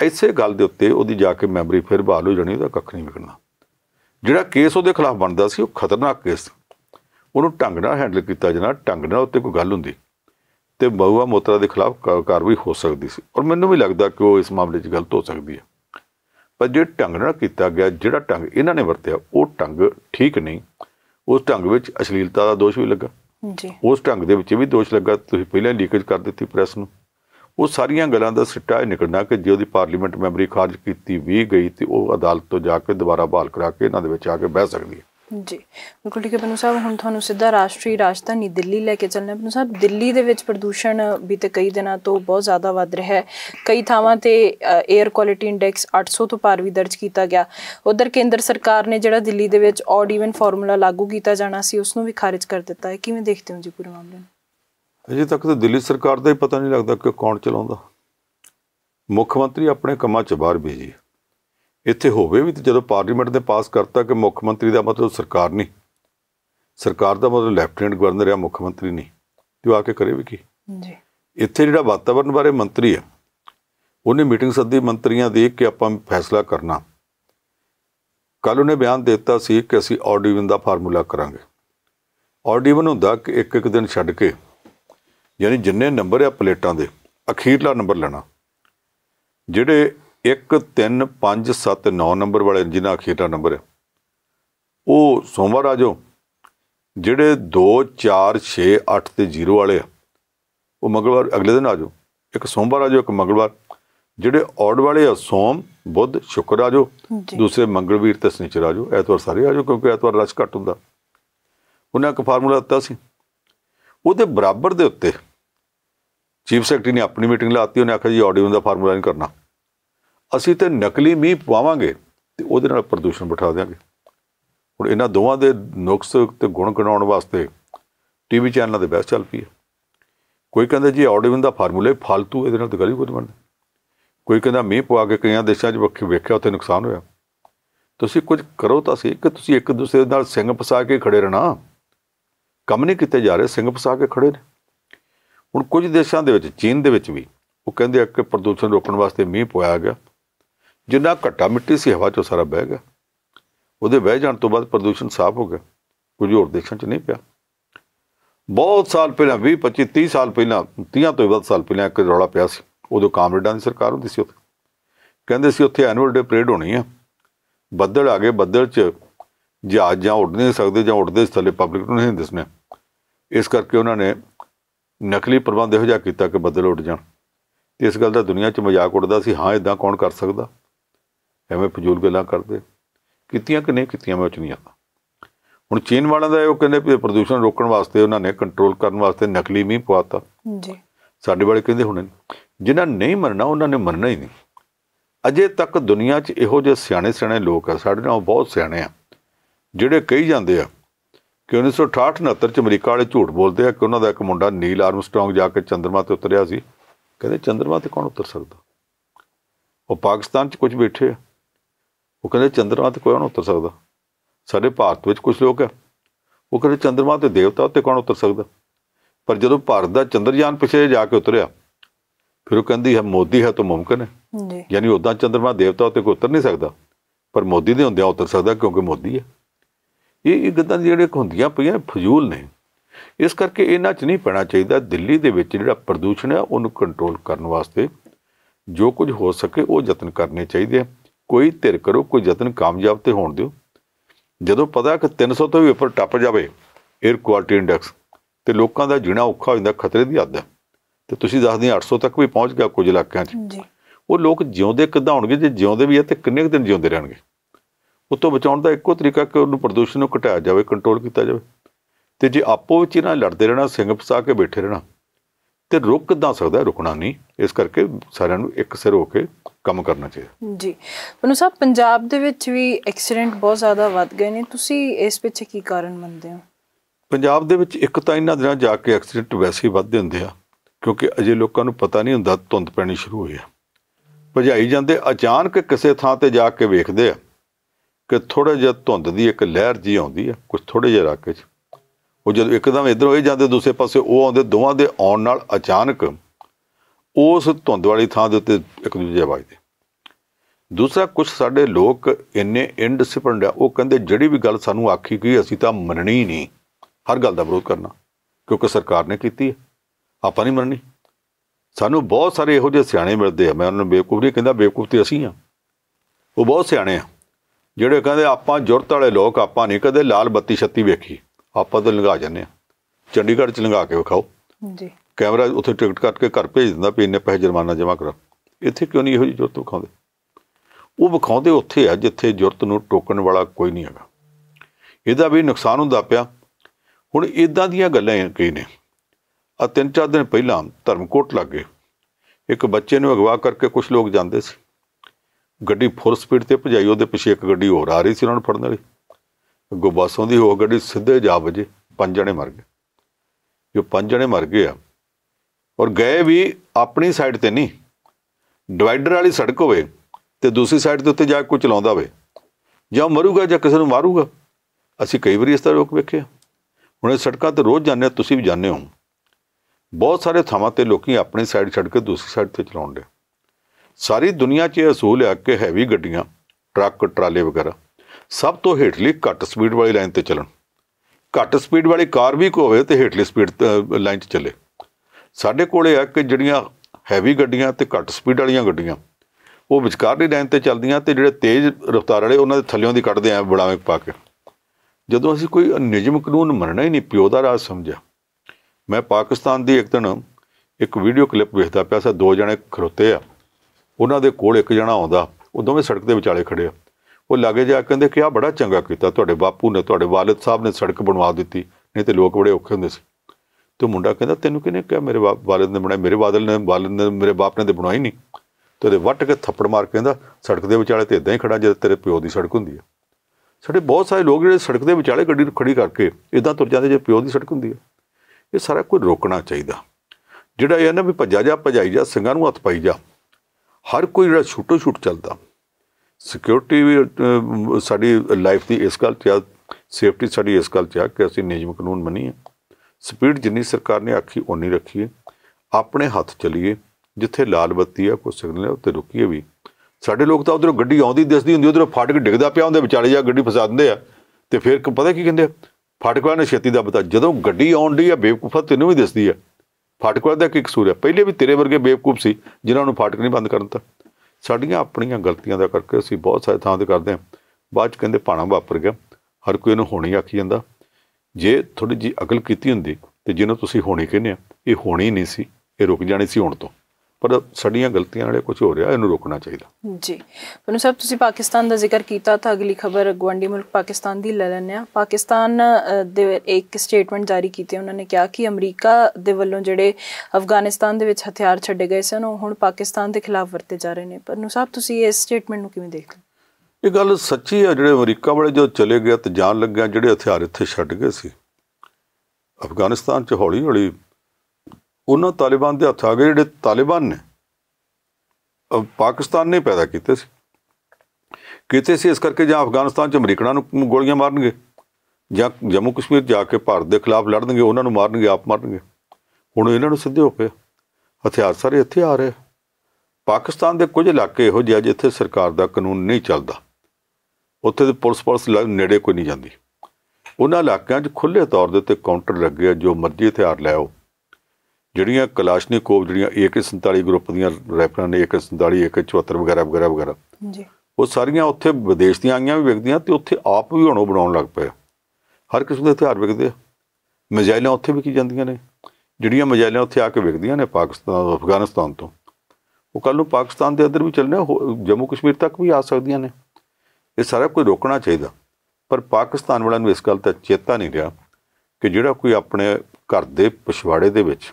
ਐਸੇ ਗੱਲ ਦੇ ਉੱਤੇ ਉਹਦੀ ਜਾ ਕੇ ਮੈਮਰੀ ਫਿਰ ਬਹਾਲ ਹੋ ਜਾਣੀ ਉਹਦਾ ਕੱਖ ਨਹੀਂ ਵਿਕਣਾ ਜਿਹੜਾ ਕੇਸ ਉਹਦੇ ਖਿਲਾਫ ਬਣਦਾ ਸੀ ਉਹ ਖਤਰਨਾਕ ਕੇਸ ਸੀ ਉਹਨੂੰ ਢੰਗ ਨਾਲ ਹੈਂਡਲ ਕੀਤਾ ਜਾਣਾ ਢੰਗ ਨਾਲ ਉੱਤੇ ਕੋਈ ਗੱਲ ਹੁੰਦੀ ਤੇ ਮਹੂਆ ਮੋਤਰਾ ਦੇ ਖਿਲਾਫ ਕਾਰਵਾਈ ਹੋ ਸਕਦੀ ਸੀ ਔਰ ਮੈਨੂੰ ਵੀ ਲੱਗਦਾ ਕਿ ਉਹ ਇਸ ਮਾਮਲੇ 'ਚ ਗਲਤ ਹੋ ਸਕਦੀ ਹੈ ਪਰ ਜੇ ਢੰਗ ਨਾਲ ਕੀਤਾ ਗਿਆ ਜਿਹੜਾ ਢੰਗ ਇਹਨਾਂ ਨੇ ਵਰਤਿਆ ਉਹ ਢੰਗ ਠੀਕ ਨਹੀਂ ਉਸ ਢੰਗ ਵਿੱਚ ਅਸ਼ਲੀਲਤਾ ਦਾ ਦੋਸ਼ ਵੀ ਲੱਗਾ ਜੀ ਉਸ ਢੰਗ ਦੇ ਵਿੱਚ ਵੀ ਦੋਸ਼ ਲੱਗਾ ਤੁਸੀਂ ਪਹਿਲਾਂ ਲੀਕੇਜ ਕਰ ਦਿੱਤੀ ਪ੍ਰੈਸ ਨੂੰ ਉਹ ਸਾਰੀਆਂ ਗੱਲਾਂ ਦਾ ਸਿੱਟਾ ਇਹ ਨਿਕਲਣਾ ਕਿ ਜੇ ਉਹਦੀ ਪਾਰਲੀਮੈਂਟ ਮੈਂਬਰੀ ਖਾਰਜ ਕੀਤੀ ਵੀ ਗਈ ਤੇ ਉਹ ਅਦਾਲਤ ਤੋਂ ਜਾ ਕੇ ਦੁਬਾਰਾ ਬਹਾਲ ਕਰਾ ਕੇ ਇਹਨਾਂ ਦੇ ਵਿੱਚ ਆ ਕੇ ਬਹਿ ਸਕਦੀ ਹੈ ਜੀ ਬਿਲਕੁਲ ਠੀਕ ਹੈ ਬਨੂ ਸਾਹਿਬ ਹੁਣ ਤੁਹਾਨੂੰ ਸਿੱਧਾ ਰਾਸ਼ਟਰੀ ਰਾਜਧਾਨੀ ਦਿੱਲੀ ਲੈ ਕੇ ਚੱਲਣਾ ਬਨੂ ਸਾਹਿਬ ਦਿੱਲੀ ਦੇ ਵਿੱਚ ਪ੍ਰਦੂਸ਼ਣ ਵੀ ਤੇ ਕਈ ਦਿਨਾਂ ਤੋਂ ਬਹੁਤ ਜ਼ਿਆਦਾ ਵੱਧ ਰਿਹਾ ਹੈ ਕਈ ਥਾਵਾਂ ਤੇ 에ਅਰ ਕੁਆਲਿਟੀ ਇੰਡੈਕਸ 800 ਤੋਂ ਪਾਰ ਵੀ ਦਰਜ ਕੀਤਾ ਗਿਆ ਉਧਰ ਕੇਂਦਰ ਸਰਕਾਰ ਨੇ ਜਿਹੜਾ ਦਿੱਲੀ ਦੇ ਵਿੱਚ ਆਡ ਇਵਨ ਫਾਰਮੂਲਾ ਲਾਗੂ ਕੀਤਾ ਜਾਣਾ ਸੀ ਉਸ ਨੂੰ ਵੀ ਖਾਰਜ ਕਰ ਦਿੱਤਾ ਹੈ ਕਿਵੇਂ ਦੇਖਦੇ ਹੋ ਜੀ ਪੂਰੇ ਮਾਮਲੇ ਨੂੰ ਅਜੇ ਤੱਕ ਤਾਂ ਦਿੱਲੀ ਸਰਕਾਰ ਦਾ ਹੀ ਪਤਾ ਨਹੀਂ ਲੱਗਦਾ ਕਿ ਕੌਣ ਚਲਾਉਂਦਾ ਮੁੱਖ ਮੰਤਰੀ ਆਪਣੇ ਕੰਮਾਂ 'ਚ ਬਾਹਰ ਬਿਜੀ ਇੱਥੇ ਹੋਵੇ ਵੀ ਤੇ ਜਦੋਂ ਪਾਰਲੀਮੈਂਟ ਨੇ ਪਾਸ ਕਰਤਾ ਕਿ ਮੁੱਖ ਮੰਤਰੀ ਦਾ ਮਤਲਬ ਸਰਕਾਰ ਨਹੀਂ ਸਰਕਾਰ ਦਾ ਮਤਲਬ ਲੈਫਟੀਨੈਂਟ ਗਵਰਨਰ ਆ ਮੁੱਖ ਮੰਤਰੀ ਨਹੀਂ ਤੇ ਉਹ ਆ ਕੇ ਕਰੇ ਵੀ ਕੀ ਜੀ ਇੱਥੇ ਜਿਹੜਾ ਵਾਤਾਵਰਣ ਬਾਰੇ ਮੰਤਰੀ ਆ ਉਹਨੇ ਮੀਟਿੰਗ ਸੱਦੀ ਮੰਤਰੀਆਂ ਦੇਖ ਕਿ ਆਪਾਂ ਫੈਸਲਾ ਕਰਨਾ ਕੱਲ ਉਹਨੇ ਬਿਆਨ ਦਿੱਤਾ ਸੀ ਕਿ ਅਸੀਂ ਆਰਡੀਵਨ ਦਾ ਫਾਰਮੂਲਾ ਕਰਾਂਗੇ ਆਰਡੀਵਨ ਹੁੰਦਾ ਕਿ ਇੱਕ ਇੱਕ ਦਿਨ ਛੱਡ ਕੇ ਯਾਨੀ ਜਿੰਨੇ ਨੰਬਰ ਆ ਪਲੇਟਾਂ ਦੇ ਅਖੀਰਲਾ ਨੰਬਰ ਲੈਣਾ ਜਿਹੜੇ 1357 3 5 7 9 ਨੰਬਰ ਵਾਲੇ ਜਿਹਨਾਂ ਖੇਤਾ ਨੰਬਰ ਹੈ ਉਹ ਸੋਮਵਾਰ ਆ ਜਾਓ ਜਿਹੜੇ 2 4 6 8 ਤੇ 0 ਵਾਲੇ ਆ ਉਹ ਮੰਗਲਵਾਰ ਅਗਲੇ ਦਿਨ ਆ ਜਾਓ ਇੱਕ ਸੋਮਵਾਰ ਆ ਜਾਓ ਇੱਕ ਮੰਗਲਵਾਰ ਜਿਹੜੇ ਔਡ ਵਾਲੇ ਆ ਸੋਮ ਬੁੱਧ ਸ਼ੁੱਕਰ ਆ ਜਾਓ ਦੂਸਰੇ ਮੰਗਲਵੀਰ ਤੇ ਸਨੀਚਰ ਆ ਜਾਓ ਐਤਵਾਰ ਸਾਰੇ ਆ ਜਾਓ ਕਿਉਂਕਿ ਐਤਵਾਰ ਰਸ਼ ਘੱਟ ਹੁੰਦਾ ਉਹਨਾਂ ਇੱਕ ਫਾਰਮੂਲਾ ਦਿੱਤਾ ਸੀ ਉਹਦੇ ਬਰਾਬਰ ਦੇ ਉੱਤੇ ਚੀਫ ਸੈਕਟਰੀ ਨੇ ਆਪਣੀ ਮੀਟਿੰਗ ਲਾਤੀ ਉਹਨੇ ਆਖਿਆ ਜੀ ਆਡੀਓ ਦਾ ਫਾਰਮੂਲਾ ਨਹੀਂ ਕਰਨਾ ਅਸੀਂ ਤੇ ਨਕਲੀ ਮੀਂਹ ਪਾਵਾਂਗੇ ਤੇ ਉਹਦੇ ਨਾਲ ਪ੍ਰਦੂਸ਼ਣ ਬਿਠਾ ਦੇਵਾਂਗੇ ਹੁਣ ਇਹਨਾਂ ਦੋਵਾਂ ਦੇ ਨੁਕਸ ਤੇ ਗੁਣ ਗਣਾਉਣ ਵਾਸਤੇ ਟੀਵੀ ਚੈਨਲਾਂ ਦੇ ਬਹਿਸ ਚੱਲ ਪਈ ਹੈ ਕੋਈ ਕਹਿੰਦਾ ਜੀ ਆਡੀਵਨ ਦਾ ਫਾਰਮੂਲੇ ਫालतू ਇਹਦੇ ਨਾਲ ਤਾਂ ਗਲੀ ਹੀ ਕੋਈ ਕੋਈ ਕਹਿੰਦਾ ਮੀਂਹ ਪਵਾ ਕੇ ਕਈਆਂ ਦੇਸ਼ਾਂ 'ਚ ਵੱਖੇ ਵੇਖਿਆ ਉੱਥੇ ਨੁਕਸਾਨ ਹੋਇਆ ਤੁਸੀਂ ਕੁਝ ਕਰੋ ਤਾਂ ਸਹੀ ਕਿ ਤੁਸੀਂ ਇੱਕ ਦੂਸਰੇ ਨਾਲ ਸਿੰਘ ਫਸਾ ਕੇ ਖੜੇ ਰਹਿਣਾ ਕੰਮ ਨਹੀਂ ਕੀਤੇ ਜਾ ਰਹੇ ਸਿੰਘ ਫਸਾ ਕੇ ਖੜੇ ਨੇ ਹੁਣ ਕੁਝ ਦੇਸ਼ਾਂ ਦੇ ਵਿੱਚ ਚੀਨ ਦੇ ਵਿੱਚ ਵੀ ਉਹ ਕਹਿੰਦੇ ਆ ਕਿ ਪ੍ਰਦੂਸ਼ਣ ਰੋਕਣ ਵਾਸਤੇ ਮੀਂਹ ਪਵਾਇਆ ਗਿਆ ਜਿੰਨਾ ਘੱਟਾ ਮਿੱਟੀ ਸੀ ਹਵਾ ਚੋਂ ਸਾਰਾ ਬਹਿ ਗਿਆ ਉਹਦੇ ਬਹਿ ਜਾਣ ਤੋਂ ਬਾਅਦ ਪ੍ਰਦੂਸ਼ਣ ਸਾਫ਼ ਹੋ ਗਿਆ ਕੁਝ ਹੋਰ ਦੇਖਣ 'ਚ ਨਹੀਂ ਪਿਆ ਬਹੁਤ ਸਾਲ ਪਹਿਲਾਂ 20 25 30 ਸਾਲ ਪਹਿਲਾਂ 30 ਤੋਂ ਵੱਧ ਸਾਲ ਪਹਿਲਾਂ ਇੱਕ ਰੌਲਾ ਪਿਆ ਸੀ ਉਦੋਂ ਕਾਮਰੇਡਾਂ ਦੀ ਸਰਕਾਰ ਹੁੰਦੀ ਸੀ ਉੱਥੇ ਕਹਿੰਦੇ ਸੀ ਉੱਥੇ ਐਨੂਅਲ ਡੇ ਪਰੇਡ ਹੋਣੀ ਆ ਬੱਦਲ ਆ ਗਏ ਬੱਦਲ 'ਚ ਜਹਾਜ਼ ਜਾਂ ਉੱਡ ਨਹੀਂ ਸਕਦੇ ਜਾਂ ਉੱਡਦੇ ਥੱਲੇ ਪਬਲਿਕ ਨੂੰ ਨਹੀਂ ਦਿਸਣੇ ਇਸ ਕਰਕੇ ਉਹਨਾਂ ਨੇ ਨਕਲੀ ਪ੍ਰਬੰਧ ਇਹੋ ਜਿਹਾ ਕੀਤਾ ਕਿ ਬੱਦਲ ਉੱਡ ਜਾਣ ਇਸ ਗੱਲ ਦਾ ਦੁਨੀਆ 'ਚ ਮਜ਼ਾਕ ਉੱਡਦਾ ਸੀ ਹਾਂ ਇਦਾਂ ਕੌਣ ਕਰ ਸਕਦਾ ਐਵੇਂ ਫਜ਼ੂਲ ਗੱਲਾਂ ਕਰਦੇ ਕੀਤੀਆਂ ਕਿ ਨਹੀਂ ਕੀਤੀਆਂ ਵਿੱਚ ਨਹੀਂ ਆਉਂਦਾ ਹੁਣ ਚੀਨ ਵਾਲਿਆਂ ਦਾ ਉਹ ਕਹਿੰਦੇ ਪ੍ਰਦੂਸ਼ਣ ਰੋਕਣ ਵਾਸਤੇ ਉਹਨਾਂ ਨੇ ਕੰਟਰੋਲ ਕਰਨ ਵਾਸਤੇ ਨਕਲੀ ਮੀਂਹ ਪਵਾਤਾ ਜੀ ਸਾਡੇ ਵਾਲੇ ਕਹਿੰਦੇ ਹੁਣ ਜਿਨ੍ਹਾਂ ਨਹੀਂ ਮੰਨਣਾ ਉਹਨਾਂ ਨੇ ਮੰਨਣਾ ਹੀ ਨਹੀਂ ਅਜੇ ਤੱਕ ਦੁਨੀਆ 'ਚ ਇਹੋ ਜਿਹੇ ਸਿਆਣੇ ਸਿਆਣੇ ਲੋਕ ਆ ਸਾਡੇ ਨਾਲ ਬਹੁਤ ਸਿਆਣੇ ਆ ਜਿਹੜੇ ਕਹੀ ਜਾਂਦੇ ਆ ਕਿ 1968 69 'ਚ ਅਮਰੀਕਾ ਵਾਲੇ ਝੂਠ ਬੋਲਦੇ ਆ ਕਿ ਉਹਨਾਂ ਦਾ ਇੱਕ ਮੁੰਡਾ ਨੀਲ ਆਰਮਸਟ੍ਰੋਂਗ ਜਾ ਕੇ ਚੰਦਰਮਾ ਤੇ ਉਤਰਿਆ ਸੀ ਕਹਿੰਦੇ ਚੰਦਰਮਾ ਤੇ ਕੌਣ ਉਤਰ ਸਕਦਾ ਉਹ ਪਾਕਿਸਤਾਨ 'ਚ ਕੁਝ ਬੈਠੇ ਆ ਉਹ ਕਹਿੰਦੇ ਚੰਦਰਮਾ ਤੇ ਕੋਈ ਉਤਰ ਸਕਦਾ ਸਾਡੇ ਭਾਰਤ ਵਿੱਚ ਕੁਝ ਲੋਕ ਹੈ ਉਹ ਕਹਿੰਦੇ ਚੰਦਰਮਾ ਤੇ ਦੇਵਤਾ ਉੱਤੇ ਕੌਣ ਉਤਰ ਸਕਦਾ ਪਰ ਜਦੋਂ ਭਾਰਤ ਦਾ ਚੰਦਰਯਾਨ ਪਿਛੇ ਜਾ ਕੇ ਉਤਰਿਆ ਫਿਰ ਉਹ ਕਹਿੰਦੀ ਹੈ ਮੋਦੀ ਹੈ ਤਾਂ ਮੁਮਕਨ ਹੈ ਜੀ ਯਾਨੀ ਉਦਾਂ ਚੰਦਰਮਾ ਦੇਵਤਾ ਉੱਤੇ ਕੋਈ ਉਤਰ ਨਹੀਂ ਸਕਦਾ ਪਰ ਮੋਦੀ ਦੇ ਹੁੰਦਿਆਂ ਉਤਰ ਸਕਦਾ ਕਿਉਂਕਿ ਮੋਦੀ ਹੈ ਇਹ ਇਹ ਗੱਦਾਂ ਜਿਹੜੇ ਹੁੰਦੀਆਂ ਪਈਆਂ ਫਜ਼ੂਲ ਨੇ ਇਸ ਕਰਕੇ ਇਹਨਾਂ 'ਚ ਨਹੀਂ ਪੈਣਾ ਚਾਹੀਦਾ ਦਿੱਲੀ ਦੇ ਵਿੱਚ ਜਿਹੜਾ ਪ੍ਰਦੂਸ਼ਣ ਹੈ ਉਹਨੂੰ ਕੰਟਰੋਲ ਕਰਨ ਵਾਸਤੇ ਜੋ ਕੁਝ ਹੋ ਸਕੇ ਉਹ ਯਤਨ ਕਰਨੇ ਚਾਹੀਦੇ ਆ ਕੋਈ ਧਿਰ ਕਰੋ ਕੋਈ ਯਤਨ ਕਾਮਯਾਬ ਤੇ ਹੋਣ ਦਿਓ ਜਦੋਂ ਪਤਾ ਕਿ 300 ਤੋਂ ਵੀ ਉੱਪਰ ਟੱਪ ਜਾਵੇ 에ਅਰ ਕੁਆਲਿਟੀ ਇੰਡੈਕਸ ਤੇ ਲੋਕਾਂ ਦਾ ਜਿਣਾ ਔਖਾ ਹੋ ਜਾਂਦਾ ਖਤਰੇ ਦੀ ਹੱਦ ਹੈ ਤੇ ਤੁਸੀਂ ਦੱਸਦੇ 800 ਤੱਕ ਵੀ ਪਹੁੰਚ ਗਿਆ ਕੁਝ ਇਲਾਕਿਆਂ 'ਚ ਉਹ ਲੋਕ ਜਿਉਂਦੇ ਕਿੱਦਾਂ ਹੋਣਗੇ ਜੇ ਜਿਉਂਦੇ ਵੀ ਹੈ ਤੇ ਕਿੰਨੇ ਦਿਨ ਜਿਉਂਦੇ ਰਹਿਣਗੇ ਉਤੋਂ ਤੋਂ ਬਚਾਉਣ ਦਾ ਇੱਕੋ ਤਰੀਕਾ ਕਿ ਉਹਨੂੰ ਪ੍ਰਦੂਸ਼ਣ ਨੂੰ ਘਟਾਇਆ ਜਾਵੇ ਕੰਟਰੋਲ ਕੀਤਾ ਜਾਵੇ ਤੇ ਜੇ ਆਪੋ ਵਿੱਚ ਇਹਨਾਂ ਲੜਦੇ ਰਹਿਣਾ ਸਿੰਘ ਫਸਾ ਕੇ ਬੈਠੇ ਰਹਿਣਾ ਤੇ ਰੁਕ ਕਿੱਦਾਂ ਸਕਦਾ ਰੁਕਣਾ ਨਹੀਂ ਇਸ ਕਰਕੇ ਸਾਰਿਆਂ ਨੂੰ ਇੱਕ ਸਿਰ ਹੋ ਕੇ ਕੰਮ ਕਰਨਾ ਚਾਹੀਦਾ ਜੀ ਮਨੂ ਸਾਹਿਬ ਪੰਜਾਬ ਦੇ ਵਿੱਚ ਵੀ ਐਕਸੀਡੈਂਟ ਬਹੁਤ ਜ਼ਿਆਦਾ ਵੱਧ ਗਏ ਨੇ ਤੁਸੀਂ ਇਸ ਪਿੱਛੇ ਕੀ ਕਾਰਨ ਮੰਨਦੇ ਹੋ ਪੰਜਾਬ ਦੇ ਵਿੱਚ ਇੱਕ ਤਾਂ ਇਹਨਾਂ ਦਿਨਾਂ ਜਾ ਕੇ ਐਕਸੀਡੈਂਟ ਵੈਸੇ ਹੀ ਵੱਧਦੇ ਹੁੰਦੇ ਆ ਕਿਉਂਕਿ ਅਜੇ ਲੋਕਾਂ ਨੂੰ ਪਤਾ ਨਹੀਂ ਹੁੰਦਾ ਧੁੰਦ ਪੈਣੀ ਸ਼ੁਰੂ ਹੋਈ ਆ ਭਜਾਈ ਜਾਂਦੇ ਅਚਾਨਕ ਕਿਸੇ ਥਾਂ ਤੇ ਜਾ ਕੇ ਵੇਖਦੇ ਆ ਕਿ ਥੋੜਾ ਜਿਹਾ ਧੁੰਦ ਦੀ ਇੱਕ ਲਹਿਰ ਜੀ ਆਉਂਦੀ ਆ ਕੁਝ ਥੋੜੇ ਜਿਹਾ ਰਾਕੇ 'ਚ ਉਹ ਜਦੋਂ ਇੱਕਦਮ ਇਧਰ ਹੋਏ ਜਾਂਦੇ ਦੂਸਰੇ ਪਾਸੇ ਉਹ ਆਉਂਦੇ ਦੋਵਾਂ ਦੇ ਆਉਣ ਨਾਲ ਅਚਾਨਕ ਉਸ ਧੁੰਦ ਵਾਲੀ ਥਾਂ ਦੇ ਉੱਤੇ ਇੱਕ ਦੂਜੇ ਵਾਜਦੇ ਦੂਸਰਾ ਕੁਝ ਸਾਡੇ ਲੋਕ ਇੰਨੇ ਇਨਡਿਸਪਲਿਨਡ ਆ ਉਹ ਕਹਿੰਦੇ ਜਿਹੜੀ ਵੀ ਗੱਲ ਸਾਨੂੰ ਆਖੀ ਗਈ ਅਸੀਂ ਤਾਂ ਮੰਨਣੀ ਨਹੀਂ ਹਰ ਗੱਲ ਦਾ ਵਿਰੋਧ ਕਰਨਾ ਕਿਉਂਕਿ ਸਰਕਾਰ ਨੇ ਕੀਤੀ ਹੈ ਆਪਾਂ ਨਹੀਂ ਮੰਨਣੀ ਸਾਨੂੰ ਬਹੁਤ ਸਾਰੇ ਇਹੋ ਜਿਹੇ ਸਿਆਣੇ ਮਿਲਦੇ ਆ ਮੈਂ ਉਹਨਾਂ ਨੂੰ ਬੇਵਕੂਫ ਨਹੀਂ ਕਹਿੰਦਾ ਬੇਵਕੂਫ ਤੇ ਅਸੀਂ ਆ ਉਹ ਬਹੁਤ ਸਿਆਣੇ ਆ ਜਿਹੜੇ ਕਹਿੰਦੇ ਆਪਾਂ ਜੁਰਤ ਵਾਲੇ ਲੋਕ ਆਪਾਂ ਨਹੀਂ ਕਦੇ ਲਾਲ ਬੱਤੀ ਛੱਤੀ ਵੇਖੀ ਆਪਾਂ ਤਾਂ ਲੰਗਾ ਜਾਂਦੇ ਆ ਚੰਡੀਗੜ੍ਹ ਚ ਲੰਗਾ ਕੇ ਵਿਖਾਓ ਜੀ ਕੈਮਰਾ ਉੱਥੇ ਟਿਕਟ ਕੱਟ ਕੇ ਘਰ ਭੇਜ ਦਿੰਦਾ ਵੀ ਇੰਨੇ ਪੈਸੇ ਜੁਰਮਾਨਾ ਜਮ੍ਹਾਂ ਕਰਾ ਇੱਥੇ ਕਿਉਂ ਨਹੀਂ ਇਹੋ ਜਿਹੀ ਜੁਰਤ ਵਿਖਾਉਂਦੇ ਉਹ ਵਿਖਾਉਂਦੇ ਉੱਥੇ ਆ ਜਿੱਥੇ ਜੁਰਤ ਨੂੰ ਟੋਕਣ ਵਾਲਾ ਕੋਈ ਨਹੀਂ ਹੈਗਾ ਇਹਦਾ ਵੀ ਨੁਕਸਾਨ ਹੁੰਦਾ ਪਿਆ ਹੁਣ ਇਦਾਂ ਦੀਆਂ ਗੱਲਾਂ ਕਈ ਨੇ ਆ ਤਿੰਨ ਚਾਰ ਦਿਨ ਪਹਿਲਾਂ ਧਰਮਕੋਟ ਲੱਗੇ ਇੱਕ ਬੱਚੇ ਨੂੰ ਅਗਵਾ ਕਰਕੇ ਕੁਝ ਲੋਕ ਜਾਂਦੇ ਸੀ ਗੱਡੀ ਫੁੱਲ ਸਪੀਡ ਤੇ ਭਜਾਈ ਉਹਦੇ ਪਿੱਛੇ ਇੱਕ ਗੱਡੀ ਹੋਰ ਆ ਰਹੀ ਸੀ ਉਹਨਾਂ ਨੂੰ ਫੜਨ ਵਾਲੀ ਅੱਗੋਂ ਦੀ ਹੋ ਗੱਡੀ ਸਿੱਧੇ ਜਾ ਵਜੇ ਪੰਜ ਜਣੇ ਮਰ ਗਏ ਜੋ ਪੰਜ ਜਣੇ ਮਰ ਗਏ ਆ ਔਰ ਗਏ ਵੀ ਆਪਣੀ ਸਾਈਡ ਤੇ ਨਹੀਂ ਡਿਵਾਈਡਰ ਵਾਲੀ ਸੜਕ ਹੋਵੇ ਤੇ ਦੂਸਰੀ ਸਾਈਡ ਦੇ ਉੱਤੇ ਜਾ ਕੇ ਕੋ ਚਲਾਉਂਦਾ ਹੋਵੇ ਜਾਂ ਮਰੂਗਾ ਜਾਂ ਕਿਸੇ ਨੂੰ ਮਾਰੂਗਾ ਅਸੀਂ ਕਈ ਵਾਰੀ ਇਸ ਤਰ੍ਹਾਂ ਰੋਕ ਵੇਖਿਆ ਹੁਣ ਇਹ ਸੜਕਾਂ ਤੇ ਰੋਜ਼ ਜਾਂਦੇ ਤੁਸੀਂ ਵੀ ਜਾਂਦੇ ਹੋ ਬਹੁਤ ਸਾਰੇ ਥਾਵਾਂ ਤੇ ਲੋਕੀ ਆਪਣੀ ਸਾਈਡ ਛੱਡ ਕੇ ਦੂਸਰੀ ਸਾਈਡ ਤੇ ਚਲਾਉਂਦੇ ਸਾਰੀ ਦੁਨੀਆ 'ਚ ਇਹ ਅਸੂਲ ਹੈ ਕਿ ਹੈਵੀ ਗੱਡੀਆਂ ਟਰੱਕ ਟਰਾਲੇ ਵਗੈਰਾ ਸਭ ਤੋਂ ਹੇਠਲੀ ਘੱਟ ਸਪੀਡ ਵਾਲੀ ਲਾਈਨ ਤੇ ਚੱਲਣ ਘੱਟ ਸਪੀਡ ਵਾਲੀ ਕਾਰ ਵੀ ਕੋ ਹੋਵੇ ਤੇ ਹੇਠਲੀ ਸਪੀਡ ਲਾਈਨ 'ਚ ਚੱਲੇ ਸਾਡੇ ਕੋਲੇ ਆ ਕਿ ਜਿਹੜੀਆਂ ਹੈਵੀ ਗੱਡੀਆਂ ਤੇ ਘੱਟ ਸਪੀਡ ਵਾਲੀਆਂ ਗੱਡੀਆਂ ਉਹ ਵਿਚਕਾਰਲੀ ਲਾਈਨ ਤੇ ਚੱਲਦੀਆਂ ਤੇ ਜਿਹੜੇ ਤੇਜ਼ ਰਫ਼ਤਾਰ ਵਾਲੇ ਉਹਨਾਂ ਦੇ ਥੱਲਿਓਂ ਦੀ ਕੱਢਦੇ ਆ ਬੜਾਵੇਂ ਪਾ ਕੇ ਜਦੋਂ ਅਸੀਂ ਕੋਈ ਨਿਯਮ ਕਾਨੂੰਨ ਮੰਨਣਾ ਹੀ ਨਹੀਂ ਪਿਓ ਦਾ ਰਾਜ ਸਮਝਿਆ ਮੈਂ ਪਾਕਿਸਤਾਨ ਦੀ ਇੱਕ ਦਿਨ ਇੱਕ ਵੀਡੀਓ ਕਲਿੱਪ ਵੇਖਦਾ ਪਿਆ ਸੀ ਦੋ ਜਣੇ ਖਰੋਤੇ ਆ ਉਹਨਾਂ ਦੇ ਕੋਲ ਇੱਕ ਜਣਾ ਆਉਂਦਾ ਉਹ ਦੋਵੇਂ ਸੜਕ ਦੇ ਵਿਚਾਲੇ ਖੜੇ ਆ ਉਹ ਲਾਗੇ ਜਾ ਕਹਿੰਦੇ ਕਿ ਆ ਬੜਾ ਚੰਗਾ ਕੀਤਾ ਤੁਹਾਡੇ ਬਾਪੂ ਨੇ ਤੁਹਾਡੇ ਵਾਲਿਦ ਸਾਹਿਬ ਨੇ ਸੜਕ ਬਣਵਾ ਦਿੱਤੀ ਨਹੀਂ ਤੇ ਲੋਕ ਬੜੇ ਔਖੇ ਹੁੰਦੇ ਸੀ ਤੇ ਮੁੰਡਾ ਕਹਿੰਦਾ ਤੈਨੂੰ ਕਿਹਨੇ ਕਿਹਾ ਮੇਰੇ ਬਾਪ ਵਾਲਦ ਨੇ ਬਣਾਇਆ ਮੇਰੇ ਬਾਦਲ ਨੇ ਵਾਲਦ ਨੇ ਮੇਰੇ ਬਾਪ ਨੇ ਤੇ ਬਣਾਈ ਨਹੀਂ ਤੇ ਉਹਦੇ ਵੱਟ ਕੇ ਥੱਪੜ ਮਾਰ ਕੇ ਕਹਿੰਦਾ ਸੜਕ ਦੇ ਵਿਚਾਲੇ ਤੇ ਇਦਾਂ ਹੀ ਖੜਾ ਜਿਵੇਂ ਤੇਰੇ ਪਿਓ ਦੀ ਸੜਕ ਹੁੰਦੀ ਹੈ ਸਾਡੇ ਬਹੁਤ ਸਾਰੇ ਲੋਕ ਜਿਹੜੇ ਸੜਕ ਦੇ ਵਿਚਾਲੇ ਗੱਡੀ ਖੜੀ ਕਰਕੇ ਇਦਾਂ ਤੁਰ ਜਾਂਦੇ ਜੇ ਪਿਓ ਦੀ ਸੜਕ ਹੁੰਦੀ ਹੈ ਇਹ ਸਾਰਾ ਕੋਈ ਰੋਕਣਾ ਚਾਹੀਦਾ ਜਿਹੜਾ ਇਹ ਨਾ ਵੀ ਭੱਜਾ ਜਾ ਭਜਾਈ ਜਾ ਸਿੰਘਾਂ ਨੂੰ ਹੱਥ ਪਾਈ ਜਾ ਹਰ ਕੋਈ ਜਿਹੜਾ ਛੁੱਟੋ ਛੁੱਟ ਚੱਲਦਾ ਸਿਕਿਉਰਿਟੀ ਵੀ ਸਾਡੀ ਲਾਈਫ ਦੀ ਇਸ ਗੱਲ ਤੇ ਆ ਸੇਫਟੀ ਸਾਡੀ ਇਸ ਗੱਲ ਤੇ ਆ ਕਿ ਅਸੀਂ ਨਿਯਮ ਕਾਨੂੰਨ ਮੰਨੀਏ ਸਪੀਡ ਜਿੰਨੀ ਸਰਕਾਰ ਨੇ ਆਖੀ ਓਨੀ ਰੱਖੀਏ ਆਪਣੇ ਹੱਥ ਚਲੀਏ ਜਿੱਥੇ ਲਾਲ ਬੱਤੀ ਆ ਕੋਈ ਸਿਗਨਲ ਆ ਉੱਤੇ ਰੁਕੀਏ ਵੀ ਸਾਡੇ ਲੋਕ ਤਾਂ ਉਧਰੋਂ ਗੱਡੀ ਆਉਂਦੀ ਦਿਸਦੀ ਹੁੰਦੀ ਉਧਰੋਂ ਫਾਟਕ ਡਿੱਗਦਾ ਪਿਆ ਹੁੰਦਾ ਵਿਚਾਲੇ ਜਾ ਗੱਡੀ ਫਸਾ ਦਿੰਦੇ ਆ ਤੇ ਫਿਰ ਪਤਾ ਕੀ ਕਹਿੰਦੇ ਫਾਟਕ ਵਾਲਾ ਨੇ ਛੇਤੀ ਦਾ ਪਤਾ ਜਦੋਂ ਗੱਡੀ ਆਉਣ ਦੀ ਆ ਬੇਵਕੂਫਾ ਤੈਨੂੰ ਵੀ ਦਿਸਦੀ ਆ ਫਾਟਕ ਵਾਲਾ ਦਾ ਕੀ ਕਸੂਰ ਆ ਪਹਿਲੇ ਵੀ ਤੇਰੇ ਵਰਗੇ ਬੇਵਕੂਫ ਸੀ ਜਿਨ੍ਹਾਂ ਨੂੰ ਫਾਟਕ ਨਹੀਂ ਬੰਦ ਕਰਨ ਦਿੱਤਾ ਸਾਡੀਆਂ ਆਪਣੀਆਂ ਗਲਤੀਆਂ ਦਾ ਕਰਕੇ ਅਸੀਂ ਬਹੁਤ ਸਾਰੇ ਥਾਂ ਤੇ ਕਰਦੇ ਆ ਬਾਅਦ ਚ ਕਹਿੰਦੇ ਪਾਣਾ ਵਾਪਰ ਗਿਆ ਹਰ ਕੋਈ ਇਹਨੂੰ ਹੋਣੀ ਆਖੀ ਜਾਂਦਾ ਜੇ ਥੋੜੀ ਜੀ ਅਕਲ ਕੀਤੀ ਹੁੰਦੀ ਤੇ ਜਿਹਨੂੰ ਤੁਸੀਂ ਹੋਣੀ ਕਹਿੰਦੇ ਆ ਇਹ ਹੋਣੀ ਨਹੀਂ ਸੀ ਇਹ ਰੁਕ ਜਾਣੀ ਸੀ ਹੁਣ ਤੋਂ ਪਰ ਸਾਡੀਆਂ ਗਲਤੀਆਂ ਨਾਲੇ ਕੁਝ ਹੋ ਰਿਹਾ ਇਹਨੂੰ ਰੋਕਣਾ ਚਾਹੀਦਾ ਜੀ ਮਨੂ ਸਭ ਤੁਸੀਂ ਪਾਕਿਸਤਾਨ ਦਾ ਜ਼ਿਕਰ ਕੀਤਾ ਤਾਂ ਅਗਲੀ ਖਬਰ ਗਵਾਂਡੀ ਮੁਲਕ ਪਾਕਿਸਤਾਨ ਦੀ ਲੈ ਲੈਂਦੇ ਆ ਪਾਕਿਸਤਾਨ ਦੇ ਇੱਕ ਸਟੇਟਮੈਂਟ ਜਾਰੀ ਕੀਤੀ ਉਹਨਾਂ ਨੇ ਕਿਹਾ ਕਿ ਅਮਰੀਕਾ ਦੇ ਵੱਲੋਂ ਜਿਹੜੇ ਅਫਗਾਨਿਸਤਾਨ ਦੇ ਵਿੱਚ ਹਥਿਆਰ ਛੱਡੇ ਗਏ ਸਨ ਉਹ ਹੁਣ ਪਾਕਿਸਤਾਨ ਦੇ ਖਿਲਾਫ ਵਰਤੇ ਜਾ ਰਹੇ ਨੇ ਪਰ ਮਨੂ ਸਭ ਤੁਸੀਂ ਇਸ ਸਟੇਟਮੈਂਟ ਨੂੰ ਕਿਵੇਂ ਦੇਖਦੇ ਹੋ ਇਹ ਗੱਲ ਸੱਚੀ ਹੈ ਜਿਹੜੇ ਅਮਰੀਕਾ ਵਾਲੇ ਜੋ ਚਲੇ ਗਏ ਤੇ ਜਾਣ ਲੱਗਿਆ ਜਿਹੜੇ ਹਥਿਆਰ ਇੱਥੇ ਛੱਡ ਗਏ ਸੀ ਅਫਗਾਨਿਸਤਾਨ 'ਚ ਹੌਲੀ-ਹੌਲੀ ਉਹਨਾਂ ਤਾਲਿਬਾਨ ਦੇ ਹੱਥ ਆ ਗਏ ਜਿਹੜੇ ਤਾਲਿਬਾਨ ਨੇ ਪਾਕਿਸਤਾਨ ਨੇ ਪੈਦਾ ਕੀਤੇ ਸੀ ਕੀਤੇ ਸੀ ਇਸ ਕਰਕੇ ਜਾਂ ਅਫਗਾਨਿਸਤਾਨ 'ਚ ਅਮਰੀਕਨਾਂ ਨੂੰ ਗੋਲੀਆਂ ਮਾਰਨਗੇ ਜਾਂ ਜੰਮੂ ਕਸ਼ਮੀਰ ਜਾ ਕੇ ਭਾਰਤ ਦੇ ਖਿਲਾਫ ਲੜਨਗੇ ਉਹਨਾਂ ਨੂੰ ਮਾਰਨਗੇ ਆਪ ਮਾਰਨਗੇ ਹੁਣ ਇਹਨਾਂ ਨੂੰ ਸਿੱਧੇ ਹੋ ਪਏ ਹਥਿਆਰ ਸਾਰੇ ਇੱਥੇ ਆ ਰਹੇ ਪਾਕਿਸਤਾਨ ਦੇ ਕੁਝ ਇਲਾਕੇ ਇਹੋ ਜਿਹੇ ਜਿੱਥੇ ਸਰਕਾਰ ਦਾ ਕਾਨੂੰਨ ਨਹੀਂ ਚੱਲਦਾ ਉੱਥੇ ਦੇ ਪੁਲਿਸ ਪੁਲਿਸ ਨੇੜੇ ਕੋਈ ਨਹੀਂ ਜਾਂਦੀ ਉਹਨਾਂ ਇਲਾਕਿਆਂ 'ਚ ਖੁੱਲੇ ਤੌਰ ਦੇ ਉੱਤੇ ਕਾਊਂਟਰ ਲੱਗੇ ਆ ਜੋ ਮਰਜ਼ੀ ਹਥਿਆਰ ਲੈ ਆਓ ਜਿਹੜੀਆਂ ਕਲਾਸ਼ਨੀਕੋਵ ਜਿਹੜੀਆਂ AK47 ਗਰੁੱਪ ਦੀਆਂ ਰਾਈਫਲਾਂ ਨੇ AK47 AK74 ਵਗੈਰਾ ਵਗੈਰਾ ਵਗੈਰਾ ਜੀ ਉਹ ਸਾਰੀਆਂ ਉੱਥੇ ਵਿਦੇਸ਼ ਦੀਆਂ ਆਈਆਂ ਵੀ ਵਿਕਦੀਆਂ ਤੇ ਉੱਥੇ ਆਪ ਵੀ ਹਣੋ ਬਣਾਉਣ ਲੱਗ ਪਏ ਹਰ ਕਿਸਮ ਦੇ ਹਥਿਆਰ ਵਿਕਦੇ ਆ ਮਜ਼ਾਇਲਾਂ ਉੱਥੇ ਵੀ ਕੀ ਜਾਂਦੀਆਂ ਨੇ ਜਿਹੜੀਆਂ ਮਜ਼ਾਇਲਾਂ ਉੱਥੇ ਆ ਕੇ ਵਿਕਦੀਆਂ ਨੇ ਪਾਕਿਸਤਾਨ ਤੋਂ ਅਫਗਾਨਿਸਤਾਨ ਤੋਂ ਉਹ ਕੱਲ ਨੂੰ ਪਾਕਿਸਤਾਨ ਦੇ ਅੰਦਰ ਵੀ ਚੱਲਣੇ ਜੰਮੂ ਕਸ਼ਮੀਰ ਤੱਕ ਵੀ ਆ ਸਕਦੀਆਂ ਨੇ ਇਹ ਸਾਰਾ ਕੁਝ ਰੋਕਣਾ ਚਾਹੀਦਾ ਪਰ ਪਾਕਿਸਤਾਨ ਵਾਲਿਆਂ ਨੂੰ ਇਸ ਗੱਲ ਤੇ ਚੇਤਾ ਨਹੀਂ ਰਿਹਾ ਕਿ ਜਿਹੜਾ ਕੋਈ ਆਪਣੇ ਘਰ ਦੇ ਪਿਛਵਾੜੇ ਦੇ ਵਿੱਚ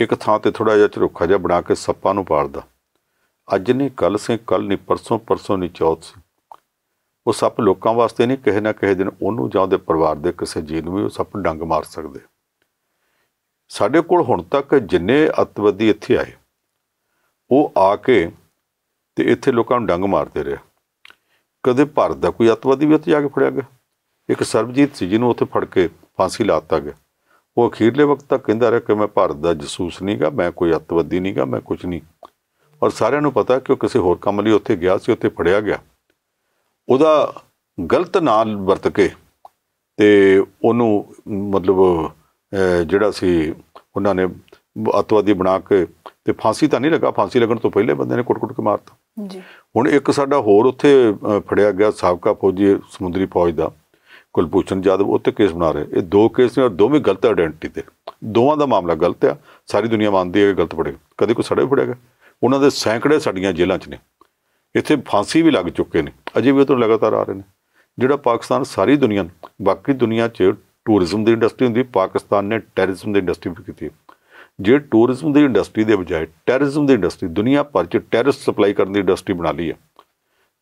ਇੱਕ ਥਾਂ ਤੇ ਥੋੜਾ ਜਿਹਾ ਝਰੋਖਾ ਜਿਹਾ ਬਣਾ ਕੇ ਸੱਪਾਂ ਨੂੰ ਪਾਲਦਾ ਅੱਜ ਨਹੀਂ ਕੱਲ ਸੇ ਕੱਲ ਨਹੀਂ ਪਰਸੋਂ ਪਰਸੋਂ ਨਹੀਂ ਚੌਥ ਸੀ ਉਹ ਸੱਪ ਲੋਕਾਂ ਵਾਸਤੇ ਨਹੀਂ ਕਿਸੇ ਨਾ ਕਿਸੇ ਦਿਨ ਉਹਨੂੰ ਜਾਂ ਉਹਦੇ ਪਰਿਵਾਰ ਦੇ ਕਿਸੇ ਜੀਵ ਨੂੰ ਵੀ ਉਹ ਸੱਪ ਡੰਗ ਮਾਰ ਸਕਦੇ ਸਾਡੇ ਕੋਲ ਹੁਣ ਤੱਕ ਜਿੰਨੇ ਅਤਵਦੀ ਇੱਥੇ ਆਏ ਉਹ ਆ ਕੇ ਤੇ ਇੱਥੇ ਲੋਕਾਂ ਨੂੰ ਡੰਗ ਮਾਰਦੇ ਰਹੇ ਕਦੇ ਭਾਰਤ ਦਾ ਕੋਈ ਅਤਵਾਦੀ ਵੀ ਉੱਥੇ ਜਾ ਕੇ ਫੜਿਆ ਗਿਆ ਇੱਕ ਸਰਬਜੀਤ ਸੀ ਜਿਹਨੂੰ ਉੱਥੇ ਫੜ ਕੇ ਫਾਂਸੀ ਲਾਤਾ ਗਿਆ ਉਹ ਅਖੀਰਲੇ ਵਕਤ ਤੱਕ ਕਹਿੰਦਾ ਰਿਹਾ ਕਿ ਮੈਂ ਭਾਰਤ ਦਾ ਜਸੂਸ ਨਹੀਂਗਾ ਮੈਂ ਕੋਈ ਅਤਵਾਦੀ ਨਹੀਂਗਾ ਮੈਂ ਕੁਝ ਨਹੀਂ ਔਰ ਸਾਰਿਆਂ ਨੂੰ ਪਤਾ ਕਿ ਉਹ ਕਿਸੇ ਹੋਰ ਕੰਮ ਲਈ ਉੱਥੇ ਗਿਆ ਸੀ ਉੱਥੇ ਫੜਿਆ ਗਿਆ ਉਹਦਾ ਗਲਤ ਨਾਂ ਵਰਤ ਕੇ ਤੇ ਉਹਨੂੰ ਮਤਲਬ ਜਿਹੜਾ ਸੀ ਉਹਨਾਂ ਨੇ ਅਤਵਾਦੀ ਬਣਾ ਕੇ ਤੇ ਫਾਂਸੀ ਤਾਂ ਨਹੀਂ ਲੱਗਾ ਫਾਂਸੀ ਲੱਗਣ ਤੋਂ ਪਹਿਲੇ ਬੰਦੇ ਨੇ ਕੁੱਟ-ਕੁੱਟ ਕੇ ਮਾਰਤਾ ਜੀ ਹੁਣ ਇੱਕ ਸਾਡਾ ਹੋਰ ਉੱਥੇ ਫੜਿਆ ਗਿਆ ਸਾਬਕਾ ਫੌਜੀ ਸਮੁੰਦਰੀ ਫੌਜ ਦਾ ਕੁਲਪੂਚਨ ਜਾਦਵ ਉੱਤੇ ਕੇਸ ਬਣਾ ਰਹੇ ਇਹ ਦੋ ਕੇਸ ਨੇ ਔਰ ਦੋਵੇਂ ਗਲਤ ਆਇਡੈਂਟੀ ਤੇ ਦੋਵਾਂ ਦਾ ਮਾਮਲਾ ਗਲਤ ਆ ਸਾਰੀ ਦੁਨੀਆ ਮੰਨਦੀ ਹੈ ਕਿ ਗਲਤ ਫੜੇ ਕਦੇ ਕੋਈ ਸੜੇ ਫੜਿਆ ਗਿਆ ਉਹਨਾਂ ਦੇ ਸੈਂਕੜੇ ਸਾਡੀਆਂ ਜੇਲ੍ਹਾਂ 'ਚ ਨੇ ਇੱਥੇ ਫਾਂਸੀ ਵੀ ਲੱਗ ਚੁੱਕੇ ਨੇ ਅਜੇ ਵੀ ਉਹ ਤੋਂ ਲਗਾਤਾਰ ਆ ਰਹੇ ਨੇ ਜਿਹੜਾ ਪਾਕਿਸਤਾਨ ਸਾਰੀ ਦੁਨੀਆ ਬਾਕੀ ਦੁਨੀਆ 'ਚ ਟੂਰਿਜ਼ਮ ਦੀ ਇੰਡਸਟਰੀ ਹੁੰਦੀ ਪਾਕਿਸਤਾਨ ਨੇ ਟੈਰਰਿਜ਼ਮ ਦੀ ਇੰਡਸਟਰੀ ਵੀ ਕੀਤੀ ਜੇ ਟੂਰਿਜ਼ਮ ਦੀ ਇੰਡਸਟਰੀ ਦੇ ਬਜਾਏ ਟੈਰਰਿਜ਼ਮ ਦੀ ਇੰਡਸਟਰੀ ਦੁਨੀਆ ਭਰ 'ਚ ਟੈਰਰਿਸਟ ਸਪਲਾਈ ਕਰਨ ਦੀ ਇੰਡਸਟਰੀ ਬਣਾ ਲਈ ਹੈ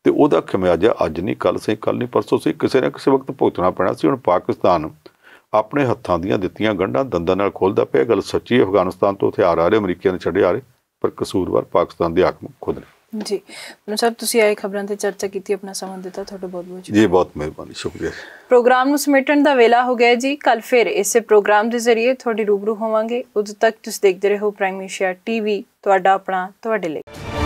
ਤੇ ਉਹਦਾ ਖਮਿਆਜਾ ਅੱਜ ਨਹੀਂ ਕੱਲ ਸੇ ਕੱਲ ਨਹੀਂ ਪਰਸੋਂ ਸੇ ਕਿਸੇ ਨਾ ਕਿਸੇ ਵਕਤ ਭੁਗਤਣਾ ਪੈਣਾ ਸੀ ਹੁਣ ਪਾਕਿਸਤਾਨ ਆਪਣੇ ਹੱਥਾਂ ਦੀਆਂ ਦਿੱਤੀਆਂ ਗੰਢਾਂ ਦੰਦਾਂ ਨਾਲ ਖੋਲਦਾ ਪਿਆ ਗੱਲ ਸੱਚੀ ਹੈ ਅਫਗਾਨਿਸਤਾਨ ਤੋਂ ਹਥਿਆਰ ਆ ਰਹੇ ਅਮਰੀਕੀਆਂ ਨੇ ਛੱਡੇ ਆ ਰਹੇ ਪਰ ਕਸੂਰਵਾਰ ਪਾਕਿਸਤਾਨ ਦੇ ਆਕਮ ਖੁਦ ਨੇ ਜੀ ਮਨੋ ਸਾਹਿਬ ਤੁਸੀਂ ਆਏ ਖਬਰਾਂ ਤੇ ਚਰਚਾ ਕੀਤੀ ਆਪਣਾ ਸਮਾਂ ਦਿੱਤਾ ਤੁਹਾਡਾ ਬਹੁਤ ਬਹੁਤ ਜੀ ਬਹੁਤ ਮਿਹਰਬਾਨੀ ਸ਼ੁਕਰੀਆ ਪ੍ਰੋਗਰਾਮ ਨੂੰ ਸਮੇਟਣ ਦਾ ਵੇਲਾ ਹੋ ਗਿਆ ਜੀ ਕੱਲ ਫਿਰ ਇਸੇ ਪ੍ਰੋਗਰਾਮ ਦੇ ਜ਼ਰੀਏ ਤੁਹਾਡੀ ਰੂਬਰੂ ਹੋਵਾਂਗੇ ਉਦੋਂ ਤੱਕ ਤੁਸੀਂ ਦੇਖਦੇ ਰਹੋ ਪ੍ਰਾਈਮ ਏਸ਼ੀਆ ਟੀਵੀ ਤੁਹਾਡਾ ਆਪਣਾ ਤੁਹਾਡੇ ਲਈ